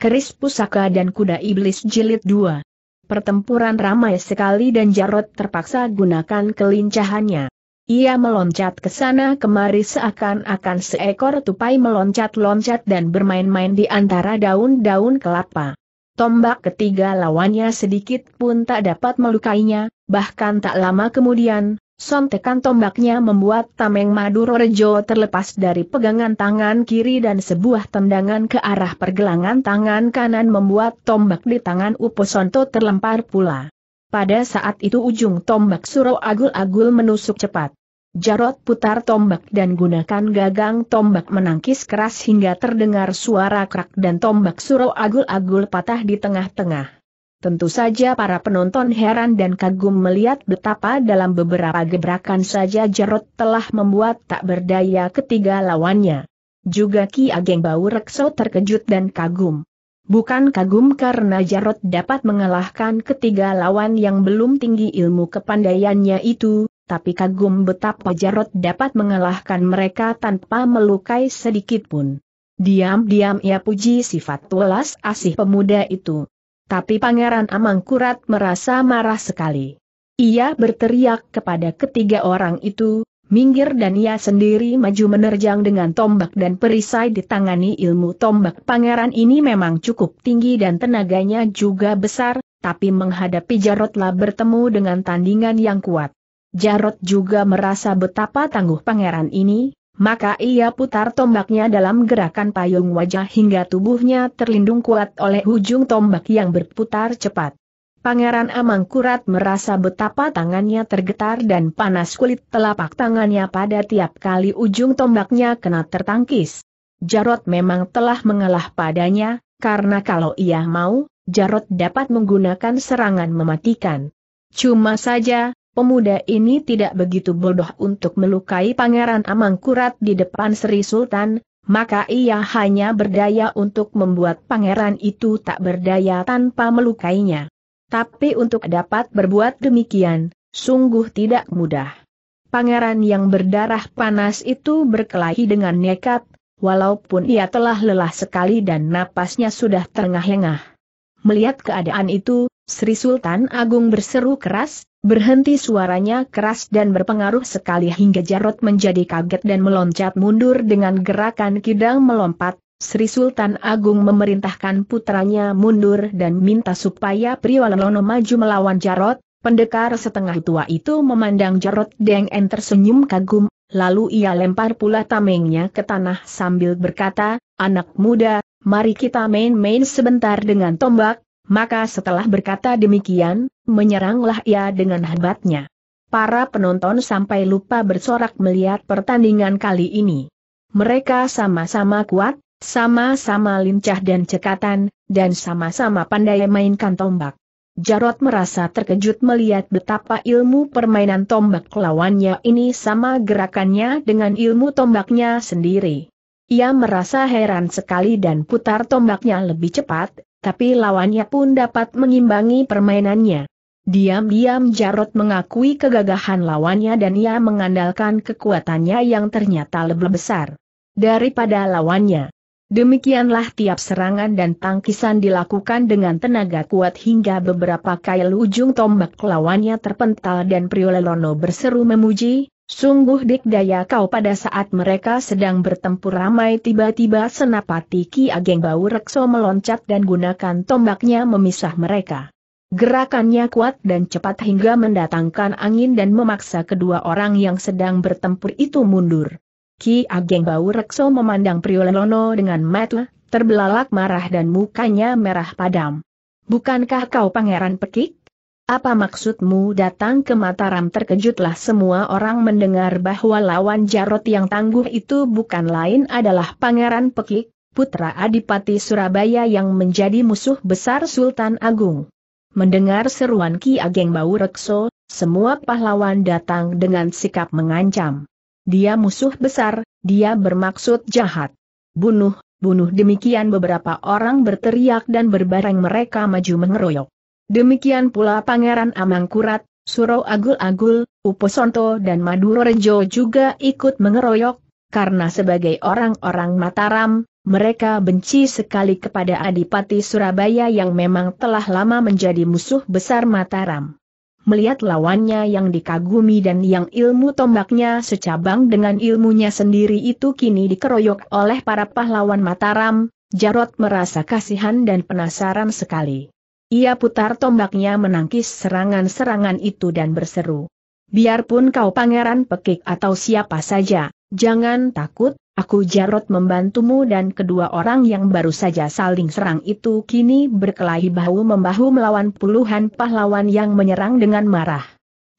Keris Pusaka dan Kuda Iblis Jilid 2. Pertempuran ramai sekali dan Jarot terpaksa gunakan kelincahannya. Ia meloncat ke sana kemari seakan-akan seekor tupai meloncat-loncat dan bermain-main di antara daun-daun kelapa. Tombak ketiga lawannya sedikit pun tak dapat melukainya, bahkan tak lama kemudian, Sontekan tombaknya membuat Tameng Maduro Rejo terlepas dari pegangan tangan kiri dan sebuah tendangan ke arah pergelangan tangan kanan membuat tombak di tangan Uposonto terlempar pula. Pada saat itu ujung tombak Suro Agul-Agul menusuk cepat. Jarot putar tombak dan gunakan gagang tombak menangkis keras hingga terdengar suara krak dan tombak Suro Agul-Agul patah di tengah-tengah. Tentu saja para penonton heran dan kagum melihat betapa dalam beberapa gebrakan saja Jarot telah membuat tak berdaya ketiga lawannya. Juga Ki Ageng Bau Rekso terkejut dan kagum. Bukan kagum karena Jarot dapat mengalahkan ketiga lawan yang belum tinggi ilmu kepandaiannya itu, tapi kagum betapa Jarot dapat mengalahkan mereka tanpa melukai sedikitpun. Diam-diam ia puji sifat welas asih pemuda itu. Tapi Pangeran Amangkurat merasa marah sekali. Ia berteriak kepada ketiga orang itu, minggir dan ia sendiri maju menerjang dengan tombak dan perisai ditangani ilmu tombak pangeran ini memang cukup tinggi dan tenaganya juga besar, tapi menghadapi Jarotlah bertemu dengan tandingan yang kuat. Jarot juga merasa betapa tangguh pangeran ini, maka ia putar tombaknya dalam gerakan payung wajah hingga tubuhnya terlindung kuat oleh ujung tombak yang berputar cepat. Pangeran Amangkurat merasa betapa tangannya tergetar dan panas kulit telapak tangannya pada tiap kali ujung tombaknya kena tertangkis. Jarot memang telah mengalah padanya, karena kalau ia mau, Jarot dapat menggunakan serangan mematikan. Cuma saja, pemuda ini tidak begitu bodoh untuk melukai Pangeran Amangkurat di depan Sri Sultan, maka ia hanya berdaya untuk membuat pangeran itu tak berdaya tanpa melukainya. Tapi untuk dapat berbuat demikian, sungguh tidak mudah. Pangeran yang berdarah panas itu berkelahi dengan nekat, walaupun ia telah lelah sekali dan napasnya sudah terengah-engah. Melihat keadaan itu, Sri Sultan Agung berseru keras, berhenti suaranya keras dan berpengaruh sekali hingga Jarot menjadi kaget dan meloncat mundur dengan gerakan kidang melompat. Sri Sultan Agung memerintahkan putranya mundur dan minta supaya Priwalono maju melawan Jarot, pendekar setengah tua itu memandang Jarot Deng En tersenyum kagum, lalu ia lempar pula tamengnya ke tanah sambil berkata, anak muda, mari kita main-main sebentar dengan tombak, maka setelah berkata demikian, menyeranglah ia dengan hebatnya. Para penonton sampai lupa bersorak melihat pertandingan kali ini. Mereka sama-sama kuat, sama-sama lincah dan cekatan, dan sama-sama pandai mainkan tombak. Jarot merasa terkejut melihat betapa ilmu permainan tombak lawannya ini sama gerakannya dengan ilmu tombaknya sendiri. Ia merasa heran sekali dan putar tombaknya lebih cepat, tapi lawannya pun dapat mengimbangi permainannya. Diam-diam Jarot mengakui kegagahan lawannya dan ia mengandalkan kekuatannya yang ternyata lebih besar daripada lawannya. Demikianlah tiap serangan dan tangkisan dilakukan dengan tenaga kuat hingga beberapa kail ujung tombak lawannya terpental dan Priolelono berseru memuji, Sungguh dikdaya kau pada saat mereka sedang bertempur ramai tiba-tiba senapati Ki Ageng Bau Rekso meloncat dan gunakan tombaknya memisah mereka. Gerakannya kuat dan cepat hingga mendatangkan angin dan memaksa kedua orang yang sedang bertempur itu mundur. Ki Ageng Bau Rekso memandang Priolono dengan mata terbelalak marah dan mukanya merah padam. Bukankah kau pangeran pekik? Apa maksudmu datang ke Mataram terkejutlah semua orang mendengar bahwa lawan Jarot yang tangguh itu bukan lain adalah Pangeran Pekik, putra Adipati Surabaya yang menjadi musuh besar Sultan Agung. Mendengar seruan Ki Ageng Rekso, semua pahlawan datang dengan sikap mengancam. Dia musuh besar, dia bermaksud jahat. Bunuh, bunuh demikian beberapa orang berteriak dan berbareng mereka maju mengeroyok. Demikian pula Pangeran Amangkurat, Suro Agul-Agul, Uposonto dan Maduro Rejo juga ikut mengeroyok, karena sebagai orang-orang Mataram, mereka benci sekali kepada Adipati Surabaya yang memang telah lama menjadi musuh besar Mataram. Melihat lawannya yang dikagumi dan yang ilmu tombaknya secabang dengan ilmunya sendiri itu kini dikeroyok oleh para pahlawan Mataram, Jarot merasa kasihan dan penasaran sekali. Ia putar tombaknya menangkis serangan-serangan itu dan berseru. Biarpun kau pangeran pekik atau siapa saja, jangan takut, aku Jarot membantumu dan kedua orang yang baru saja saling serang itu kini berkelahi bahu-membahu melawan puluhan pahlawan yang menyerang dengan marah.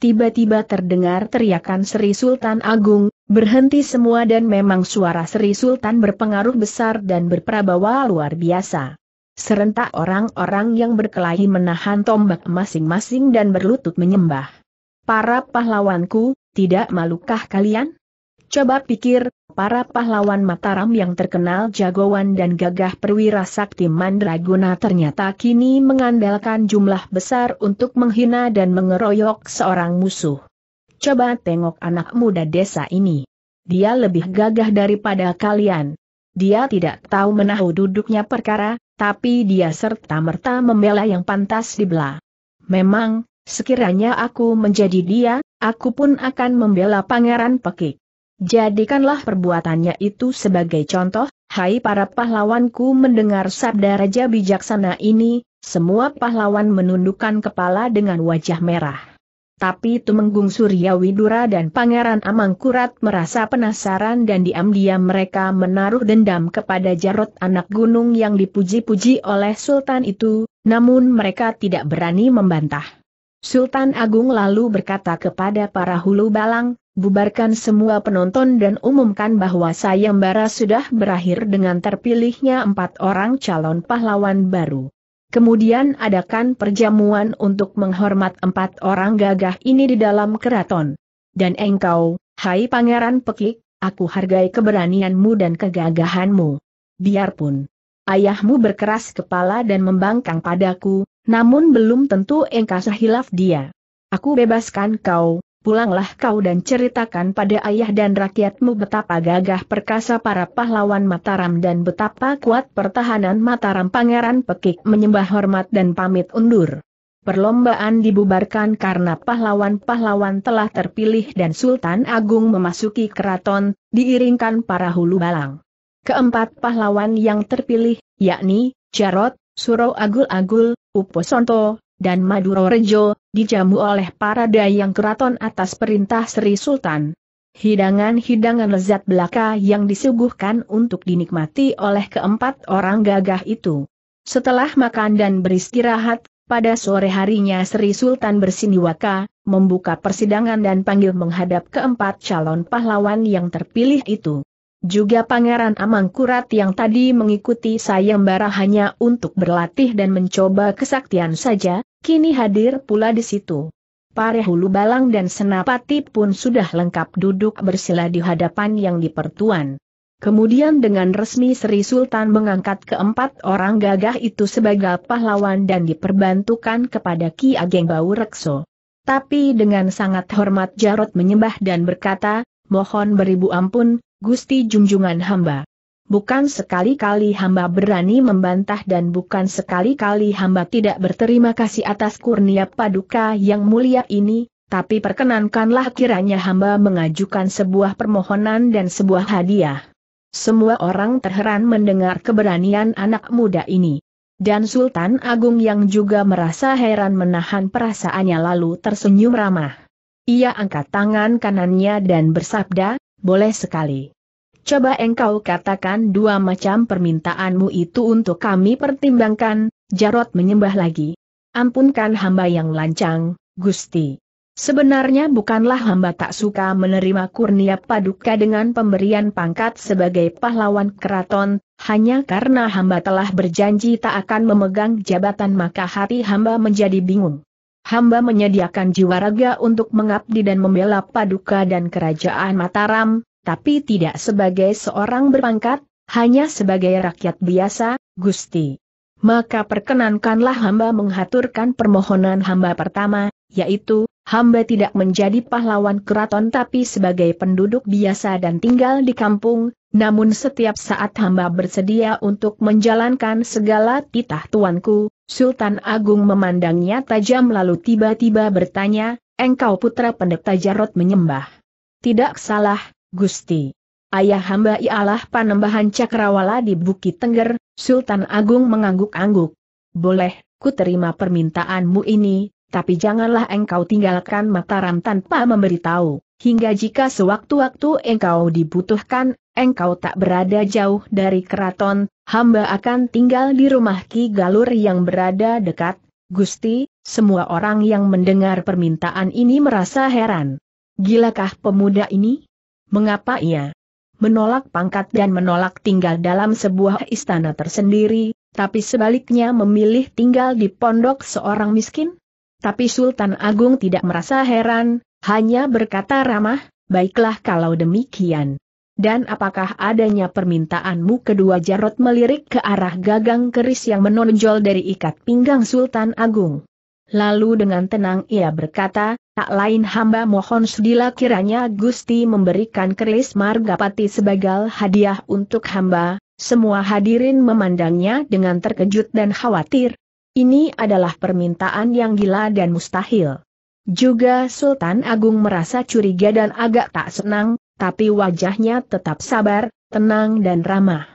Tiba-tiba terdengar teriakan Sri Sultan Agung, berhenti semua dan memang suara Sri Sultan berpengaruh besar dan berprabawa luar biasa. Serentak orang-orang yang berkelahi menahan tombak masing-masing dan berlutut menyembah. Para pahlawanku, tidak malukah kalian? Coba pikir, para pahlawan Mataram yang terkenal jagoan dan gagah perwira sakti Mandraguna ternyata kini mengandalkan jumlah besar untuk menghina dan mengeroyok seorang musuh. Coba tengok anak muda desa ini. Dia lebih gagah daripada kalian. Dia tidak tahu menahu duduknya perkara, tapi dia serta-merta membela yang pantas dibela. Memang, sekiranya aku menjadi dia, aku pun akan membela Pangeran Pekik. Jadikanlah perbuatannya itu sebagai contoh, hai para pahlawanku mendengar sabda Raja Bijaksana ini, semua pahlawan menundukkan kepala dengan wajah merah. Tapi Tumenggung Surya Widura dan Pangeran Amangkurat merasa penasaran dan diam-diam mereka menaruh dendam kepada Jarot anak gunung yang dipuji-puji oleh Sultan itu, namun mereka tidak berani membantah. Sultan Agung lalu berkata kepada para hulu balang, bubarkan semua penonton dan umumkan bahwa sayembara sudah berakhir dengan terpilihnya empat orang calon pahlawan baru. Kemudian adakan perjamuan untuk menghormat empat orang gagah ini di dalam keraton. Dan engkau, hai pangeran pekik, aku hargai keberanianmu dan kegagahanmu. Biarpun ayahmu berkeras kepala dan membangkang padaku, namun belum tentu engkau sehilaf dia. Aku bebaskan kau, pulanglah kau dan ceritakan pada ayah dan rakyatmu betapa gagah perkasa para pahlawan Mataram dan betapa kuat pertahanan Mataram Pangeran Pekik menyembah hormat dan pamit undur. Perlombaan dibubarkan karena pahlawan-pahlawan telah terpilih dan Sultan Agung memasuki keraton, diiringkan para hulu balang. Keempat pahlawan yang terpilih, yakni Jarot, Suro Agul-Agul, Uposonto, dan Maduro Rejo, dijamu oleh para dayang keraton atas perintah Sri Sultan. Hidangan-hidangan lezat belaka yang disuguhkan untuk dinikmati oleh keempat orang gagah itu. Setelah makan dan beristirahat, pada sore harinya Sri Sultan bersiniwaka, membuka persidangan dan panggil menghadap keempat calon pahlawan yang terpilih itu. Juga Pangeran Amangkurat yang tadi mengikuti sayembara hanya untuk berlatih dan mencoba kesaktian saja, Kini hadir pula di situ. parehulu Balang dan Senapati pun sudah lengkap duduk bersila di hadapan yang dipertuan. Kemudian dengan resmi Sri Sultan mengangkat keempat orang gagah itu sebagai pahlawan dan diperbantukan kepada Ki Ageng Bau Rekso. Tapi dengan sangat hormat Jarot menyembah dan berkata, mohon beribu ampun, Gusti Junjungan hamba bukan sekali-kali hamba berani membantah dan bukan sekali-kali hamba tidak berterima kasih atas kurnia paduka yang mulia ini, tapi perkenankanlah kiranya hamba mengajukan sebuah permohonan dan sebuah hadiah. Semua orang terheran mendengar keberanian anak muda ini. Dan Sultan Agung yang juga merasa heran menahan perasaannya lalu tersenyum ramah. Ia angkat tangan kanannya dan bersabda, boleh sekali coba engkau katakan dua macam permintaanmu itu untuk kami pertimbangkan, Jarot menyembah lagi. Ampunkan hamba yang lancang, Gusti. Sebenarnya bukanlah hamba tak suka menerima kurnia paduka dengan pemberian pangkat sebagai pahlawan keraton, hanya karena hamba telah berjanji tak akan memegang jabatan maka hati hamba menjadi bingung. Hamba menyediakan jiwa raga untuk mengabdi dan membela paduka dan kerajaan Mataram, tapi tidak sebagai seorang berpangkat, hanya sebagai rakyat biasa, Gusti. Maka perkenankanlah hamba menghaturkan permohonan hamba pertama, yaitu, hamba tidak menjadi pahlawan keraton tapi sebagai penduduk biasa dan tinggal di kampung, namun setiap saat hamba bersedia untuk menjalankan segala titah tuanku, Sultan Agung memandangnya tajam lalu tiba-tiba bertanya, engkau putra pendeta Jarot menyembah. Tidak salah, Gusti. Ayah hamba ialah panembahan cakrawala di Bukit Tengger, Sultan Agung mengangguk-angguk. Boleh, ku terima permintaanmu ini, tapi janganlah engkau tinggalkan Mataram tanpa memberitahu, hingga jika sewaktu-waktu engkau dibutuhkan, engkau tak berada jauh dari keraton, hamba akan tinggal di rumah Ki Galur yang berada dekat, Gusti, semua orang yang mendengar permintaan ini merasa heran. Gilakah pemuda ini? Mengapa ia menolak pangkat dan menolak tinggal dalam sebuah istana tersendiri, tapi sebaliknya memilih tinggal di pondok seorang miskin? Tapi Sultan Agung tidak merasa heran, hanya berkata ramah, baiklah kalau demikian. Dan apakah adanya permintaanmu kedua Jarot melirik ke arah gagang keris yang menonjol dari ikat pinggang Sultan Agung? Lalu dengan tenang ia berkata, tak lain hamba mohon sedila kiranya Gusti memberikan keris Margapati sebagai hadiah untuk hamba, semua hadirin memandangnya dengan terkejut dan khawatir. Ini adalah permintaan yang gila dan mustahil. Juga Sultan Agung merasa curiga dan agak tak senang, tapi wajahnya tetap sabar, tenang dan ramah.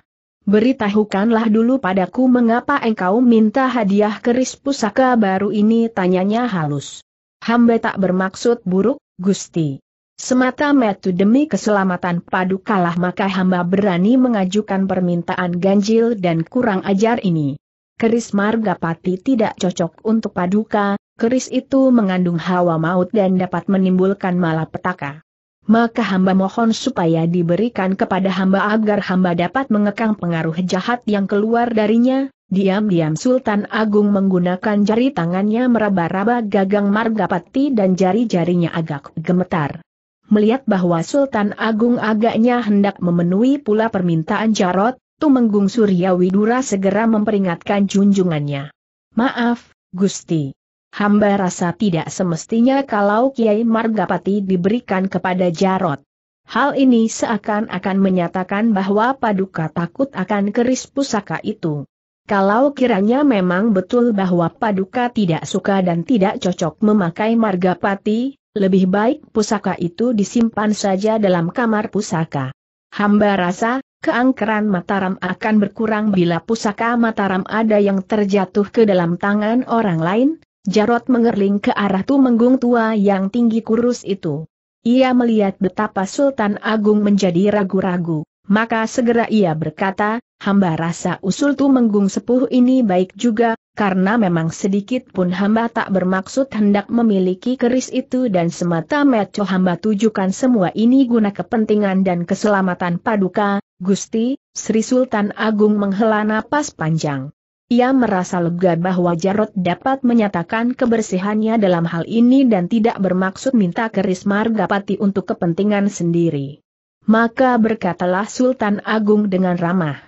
Beritahukanlah dulu padaku mengapa engkau minta hadiah keris pusaka baru ini tanyanya halus. Hamba tak bermaksud buruk, Gusti. semata metu demi keselamatan padukalah maka hamba berani mengajukan permintaan ganjil dan kurang ajar ini. Keris Margapati tidak cocok untuk paduka, keris itu mengandung hawa maut dan dapat menimbulkan malapetaka maka hamba mohon supaya diberikan kepada hamba agar hamba dapat mengekang pengaruh jahat yang keluar darinya. Diam-diam Sultan Agung menggunakan jari tangannya meraba-raba gagang Margapati dan jari-jarinya agak gemetar. Melihat bahwa Sultan Agung agaknya hendak memenuhi pula permintaan Jarot, Tumenggung Suryawidura segera memperingatkan junjungannya. Maaf, Gusti hamba rasa tidak semestinya kalau Kiai Margapati diberikan kepada Jarot. Hal ini seakan-akan menyatakan bahwa Paduka takut akan keris pusaka itu. Kalau kiranya memang betul bahwa Paduka tidak suka dan tidak cocok memakai Margapati, lebih baik pusaka itu disimpan saja dalam kamar pusaka. Hamba rasa, keangkeran Mataram akan berkurang bila pusaka Mataram ada yang terjatuh ke dalam tangan orang lain, Jarot mengerling ke arah tumenggung tua yang tinggi kurus itu. Ia melihat betapa Sultan Agung menjadi ragu-ragu, maka segera ia berkata, hamba rasa usul tumenggung sepuh ini baik juga, karena memang sedikit pun hamba tak bermaksud hendak memiliki keris itu dan semata mata hamba tujukan semua ini guna kepentingan dan keselamatan paduka, Gusti, Sri Sultan Agung menghela napas panjang. Ia merasa lega bahwa Jarot dapat menyatakan kebersihannya dalam hal ini dan tidak bermaksud minta keris Margapati untuk kepentingan sendiri. Maka berkatalah Sultan Agung dengan ramah.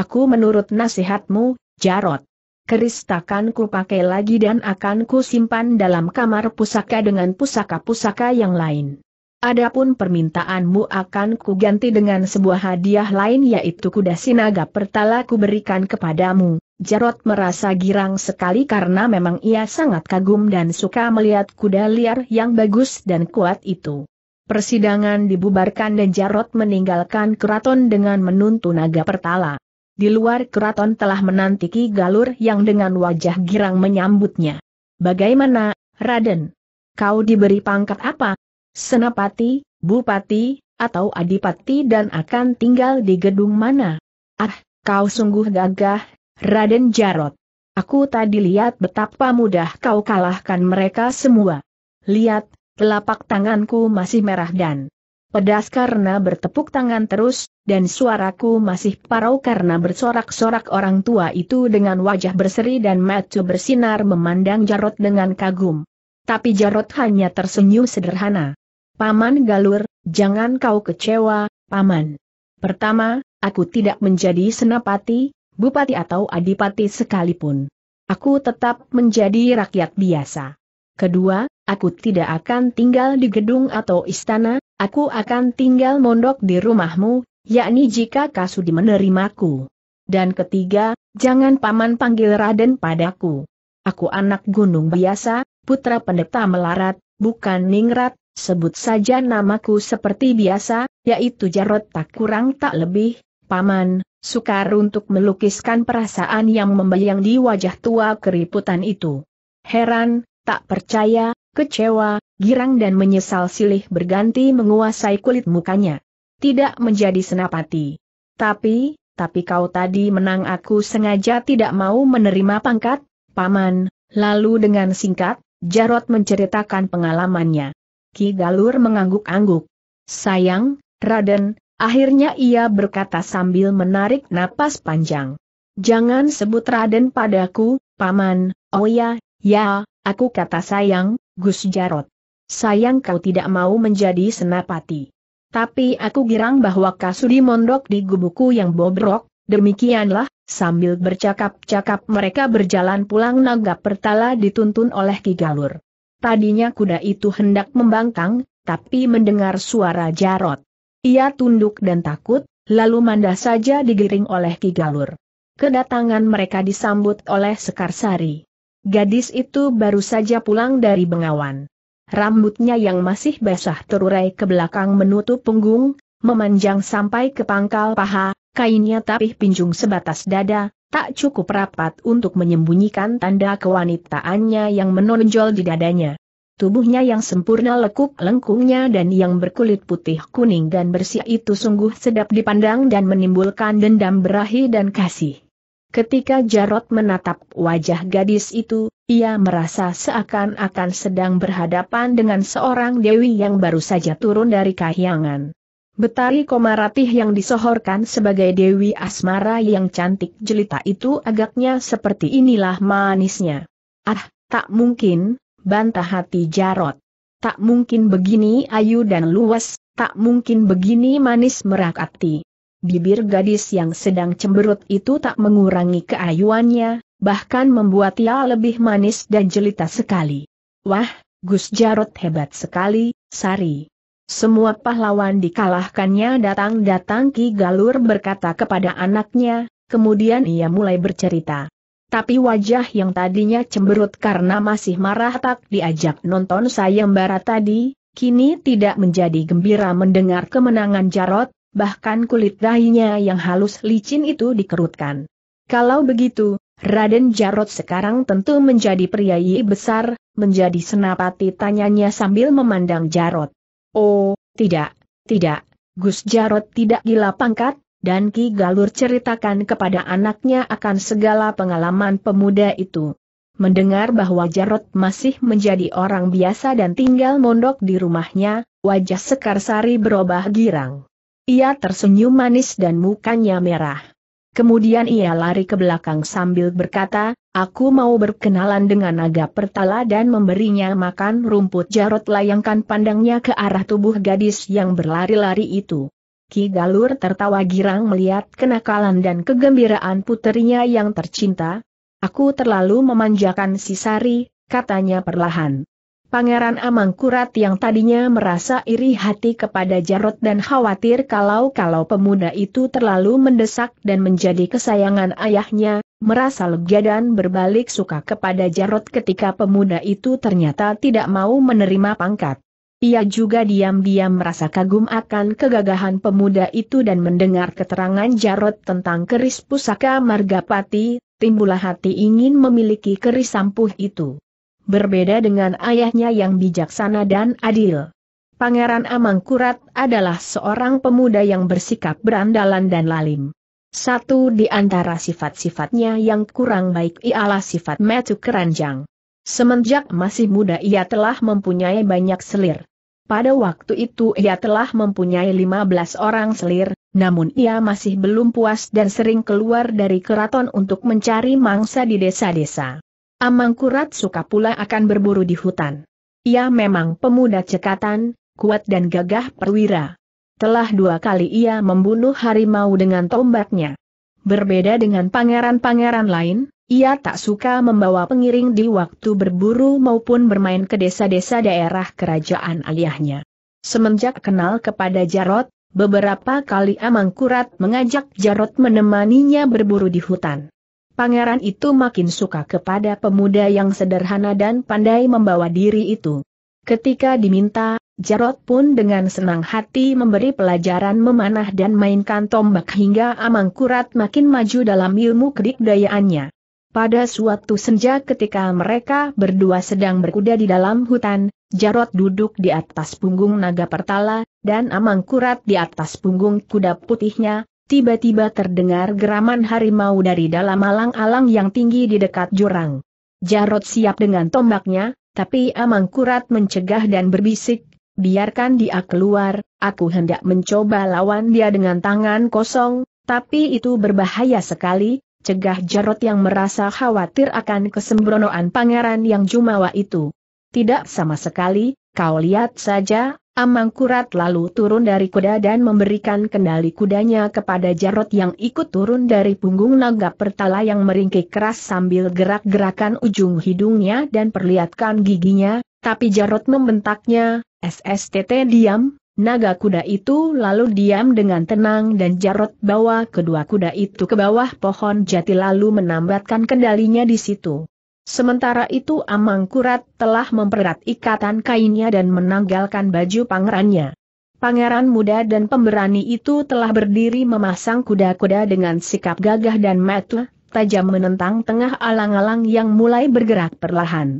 Aku menurut nasihatmu, Jarot. Keris takkan ku pakai lagi dan akan ku simpan dalam kamar pusaka dengan pusaka-pusaka yang lain. Adapun permintaanmu akan ku ganti dengan sebuah hadiah lain yaitu kuda sinaga pertala ku berikan kepadamu, Jarot merasa girang sekali karena memang ia sangat kagum dan suka melihat kuda liar yang bagus dan kuat itu. Persidangan dibubarkan dan Jarot meninggalkan keraton dengan menuntun naga pertala. Di luar keraton telah menanti Ki Galur yang dengan wajah girang menyambutnya. Bagaimana, Raden? Kau diberi pangkat apa? Senapati, Bupati, atau Adipati dan akan tinggal di gedung mana? Ah, kau sungguh gagah, Raden Jarot. Aku tadi lihat betapa mudah kau kalahkan mereka semua. Lihat, telapak tanganku masih merah dan pedas karena bertepuk tangan terus, dan suaraku masih parau karena bersorak-sorak orang tua itu dengan wajah berseri dan mata bersinar memandang Jarot dengan kagum. Tapi Jarot hanya tersenyum sederhana. Paman Galur, jangan kau kecewa, Paman. Pertama, aku tidak menjadi senapati, bupati atau adipati sekalipun. Aku tetap menjadi rakyat biasa. Kedua, aku tidak akan tinggal di gedung atau istana, aku akan tinggal mondok di rumahmu, yakni jika Kasudi menerimaku. Dan ketiga, jangan paman panggil Raden padaku. Aku anak gunung biasa, putra pendeta melarat, bukan ningrat, sebut saja namaku seperti biasa, yaitu Jarot tak kurang tak lebih, paman, Sukar untuk melukiskan perasaan yang membayang di wajah tua keriputan itu. Heran, tak percaya, kecewa, girang dan menyesal silih berganti menguasai kulit mukanya. Tidak menjadi senapati. Tapi, tapi kau tadi menang aku sengaja tidak mau menerima pangkat, paman, lalu dengan singkat, Jarot menceritakan pengalamannya. Ki Galur mengangguk-angguk. Sayang, Raden, Akhirnya ia berkata sambil menarik napas panjang. Jangan sebut Raden padaku, Paman, oh ya, ya, aku kata sayang, Gus Jarot. Sayang kau tidak mau menjadi senapati. Tapi aku girang bahwa kasudi mondok di gubuku yang bobrok, demikianlah, sambil bercakap-cakap mereka berjalan pulang naga pertala dituntun oleh Kigalur. Tadinya kuda itu hendak membangkang, tapi mendengar suara Jarot ia tunduk dan takut, lalu manda saja digiring oleh Ki Galur. Kedatangan mereka disambut oleh Sekarsari. Gadis itu baru saja pulang dari Bengawan. Rambutnya yang masih basah terurai ke belakang menutup punggung, memanjang sampai ke pangkal paha, kainnya tapi pinjung sebatas dada, tak cukup rapat untuk menyembunyikan tanda kewanitaannya yang menonjol di dadanya. Tubuhnya yang sempurna lekuk lengkungnya dan yang berkulit putih kuning dan bersih itu sungguh sedap dipandang dan menimbulkan dendam berahi dan kasih. Ketika Jarot menatap wajah gadis itu, ia merasa seakan-akan sedang berhadapan dengan seorang dewi yang baru saja turun dari kahyangan. Betari Komaratih yang disohorkan sebagai Dewi Asmara yang cantik jelita itu agaknya seperti inilah manisnya. Ah, tak mungkin, bantah hati Jarot. Tak mungkin begini ayu dan luas, tak mungkin begini manis merakati. Bibir gadis yang sedang cemberut itu tak mengurangi keayuannya, bahkan membuat ia lebih manis dan jelita sekali. Wah, Gus Jarot hebat sekali, Sari. Semua pahlawan dikalahkannya datang-datang Ki Galur berkata kepada anaknya, kemudian ia mulai bercerita tapi wajah yang tadinya cemberut karena masih marah tak diajak nonton sayembara tadi, kini tidak menjadi gembira mendengar kemenangan Jarot, bahkan kulit dahinya yang halus licin itu dikerutkan. Kalau begitu, Raden Jarot sekarang tentu menjadi priayi besar, menjadi senapati tanyanya sambil memandang Jarot. Oh, tidak, tidak, Gus Jarot tidak gila pangkat, dan Ki Galur ceritakan kepada anaknya akan segala pengalaman pemuda itu. Mendengar bahwa Jarot masih menjadi orang biasa dan tinggal mondok di rumahnya, wajah Sekarsari berubah girang. Ia tersenyum manis dan mukanya merah. Kemudian ia lari ke belakang sambil berkata, aku mau berkenalan dengan naga pertala dan memberinya makan rumput Jarot layangkan pandangnya ke arah tubuh gadis yang berlari-lari itu. Ki Galur tertawa girang melihat kenakalan dan kegembiraan putrinya yang tercinta. Aku terlalu memanjakan si Sari, katanya perlahan. Pangeran Amangkurat yang tadinya merasa iri hati kepada Jarot dan khawatir kalau-kalau pemuda itu terlalu mendesak dan menjadi kesayangan ayahnya, merasa lega dan berbalik suka kepada Jarot ketika pemuda itu ternyata tidak mau menerima pangkat. Ia juga diam-diam merasa kagum akan kegagahan pemuda itu dan mendengar keterangan Jarot tentang keris pusaka Margapati, timbullah hati ingin memiliki keris sampuh itu. Berbeda dengan ayahnya yang bijaksana dan adil. Pangeran Amangkurat adalah seorang pemuda yang bersikap berandalan dan lalim. Satu di antara sifat-sifatnya yang kurang baik ialah sifat metu keranjang. Semenjak masih muda ia telah mempunyai banyak selir. Pada waktu itu ia telah mempunyai 15 orang selir, namun ia masih belum puas dan sering keluar dari keraton untuk mencari mangsa di desa-desa. Amangkurat suka pula akan berburu di hutan. Ia memang pemuda cekatan, kuat dan gagah perwira. Telah dua kali ia membunuh harimau dengan tombaknya. Berbeda dengan pangeran-pangeran lain, ia tak suka membawa pengiring di waktu berburu maupun bermain ke desa-desa daerah kerajaan aliahnya. Semenjak kenal kepada Jarot, beberapa kali Amangkurat mengajak Jarot menemaninya berburu di hutan. Pangeran itu makin suka kepada pemuda yang sederhana dan pandai membawa diri itu. Ketika diminta, Jarot pun dengan senang hati memberi pelajaran memanah dan mainkan tombak hingga Amangkurat makin maju dalam ilmu kedikdayaannya. Pada suatu senja ketika mereka berdua sedang berkuda di dalam hutan, Jarot duduk di atas punggung naga pertala, dan Amangkurat di atas punggung kuda putihnya, tiba-tiba terdengar geraman harimau dari dalam alang-alang yang tinggi di dekat jurang. Jarot siap dengan tombaknya, tapi Amangkurat mencegah dan berbisik, biarkan dia keluar, aku hendak mencoba lawan dia dengan tangan kosong, tapi itu berbahaya sekali, cegah Jarot yang merasa khawatir akan kesembronoan pangeran yang jumawa itu. Tidak sama sekali, kau lihat saja, Amangkurat lalu turun dari kuda dan memberikan kendali kudanya kepada Jarot yang ikut turun dari punggung naga pertala yang meringkik keras sambil gerak-gerakan ujung hidungnya dan perlihatkan giginya, tapi Jarot membentaknya, SSTT diam, naga kuda itu lalu diam dengan tenang dan Jarot bawa kedua kuda itu ke bawah pohon jati lalu menambatkan kendalinya di situ. Sementara itu Amangkurat telah mempererat ikatan kainnya dan menanggalkan baju pangerannya. Pangeran muda dan pemberani itu telah berdiri memasang kuda-kuda dengan sikap gagah dan metle, tajam menentang tengah alang-alang yang mulai bergerak perlahan.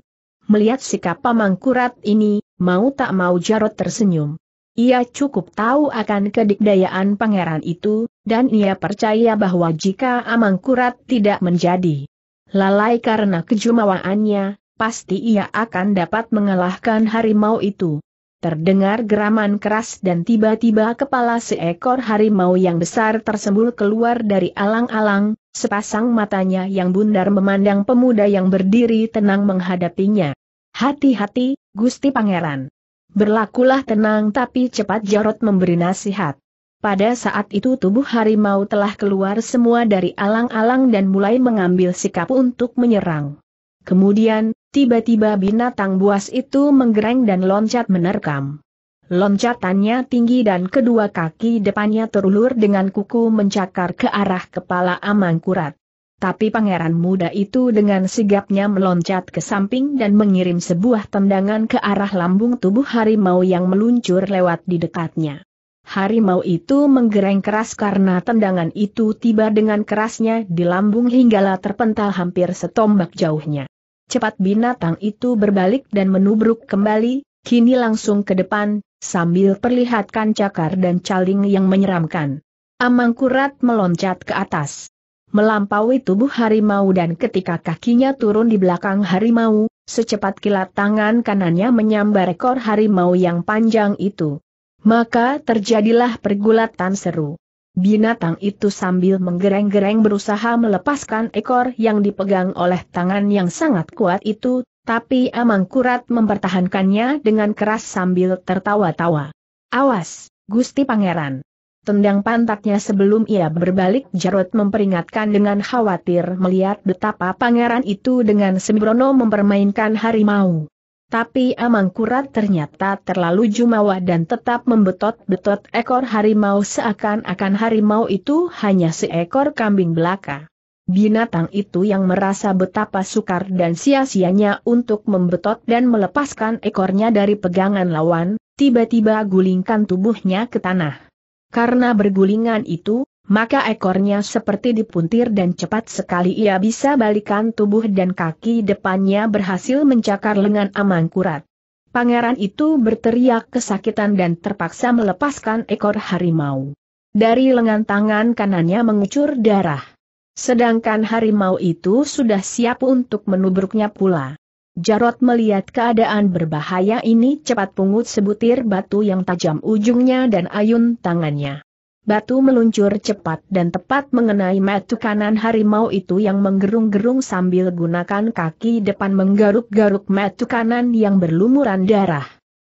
Melihat sikap Amangkurat ini, mau tak mau Jarot tersenyum. Ia cukup tahu akan kedikdayaan pangeran itu, dan ia percaya bahwa jika Amangkurat tidak menjadi lalai karena kejumawaannya, pasti ia akan dapat mengalahkan harimau itu. Terdengar geraman keras dan tiba-tiba kepala seekor harimau yang besar tersembul keluar dari alang-alang, sepasang matanya yang bundar memandang pemuda yang berdiri tenang menghadapinya. Hati-hati, Gusti Pangeran. Berlakulah tenang tapi cepat Jarot memberi nasihat. Pada saat itu tubuh harimau telah keluar semua dari alang-alang dan mulai mengambil sikap untuk menyerang. Kemudian, tiba-tiba binatang buas itu menggereng dan loncat menerkam. Loncatannya tinggi dan kedua kaki depannya terulur dengan kuku mencakar ke arah kepala Amangkurat. Tapi pangeran muda itu dengan sigapnya meloncat ke samping dan mengirim sebuah tendangan ke arah lambung tubuh harimau yang meluncur lewat di dekatnya. Harimau itu menggereng keras karena tendangan itu tiba dengan kerasnya di lambung hingga hinggalah terpental hampir setombak jauhnya. Cepat binatang itu berbalik dan menubruk kembali, kini langsung ke depan, sambil perlihatkan cakar dan caling yang menyeramkan. Amangkurat meloncat ke atas melampaui tubuh harimau dan ketika kakinya turun di belakang harimau, secepat kilat tangan kanannya menyambar ekor harimau yang panjang itu. Maka terjadilah pergulatan seru. Binatang itu sambil menggereng-gereng berusaha melepaskan ekor yang dipegang oleh tangan yang sangat kuat itu, tapi Amangkurat mempertahankannya dengan keras sambil tertawa-tawa. Awas, Gusti Pangeran. Tendang pantatnya sebelum ia berbalik Jarot memperingatkan dengan khawatir melihat betapa pangeran itu dengan sembrono mempermainkan harimau. Tapi Amangkurat ternyata terlalu jumawa dan tetap membetot-betot ekor harimau seakan-akan harimau itu hanya seekor kambing belaka. Binatang itu yang merasa betapa sukar dan sia-sianya untuk membetot dan melepaskan ekornya dari pegangan lawan, tiba-tiba gulingkan tubuhnya ke tanah. Karena bergulingan itu, maka ekornya seperti dipuntir dan cepat sekali ia bisa balikan tubuh dan kaki depannya berhasil mencakar lengan Amangkurat. Pangeran itu berteriak kesakitan dan terpaksa melepaskan ekor harimau. Dari lengan tangan kanannya mengucur darah. Sedangkan harimau itu sudah siap untuk menubruknya pula. Jarot melihat keadaan berbahaya ini cepat pungut sebutir batu yang tajam ujungnya dan ayun tangannya. Batu meluncur cepat dan tepat mengenai metu kanan harimau itu yang menggerung-gerung sambil gunakan kaki depan menggaruk-garuk metu kanan yang berlumuran darah.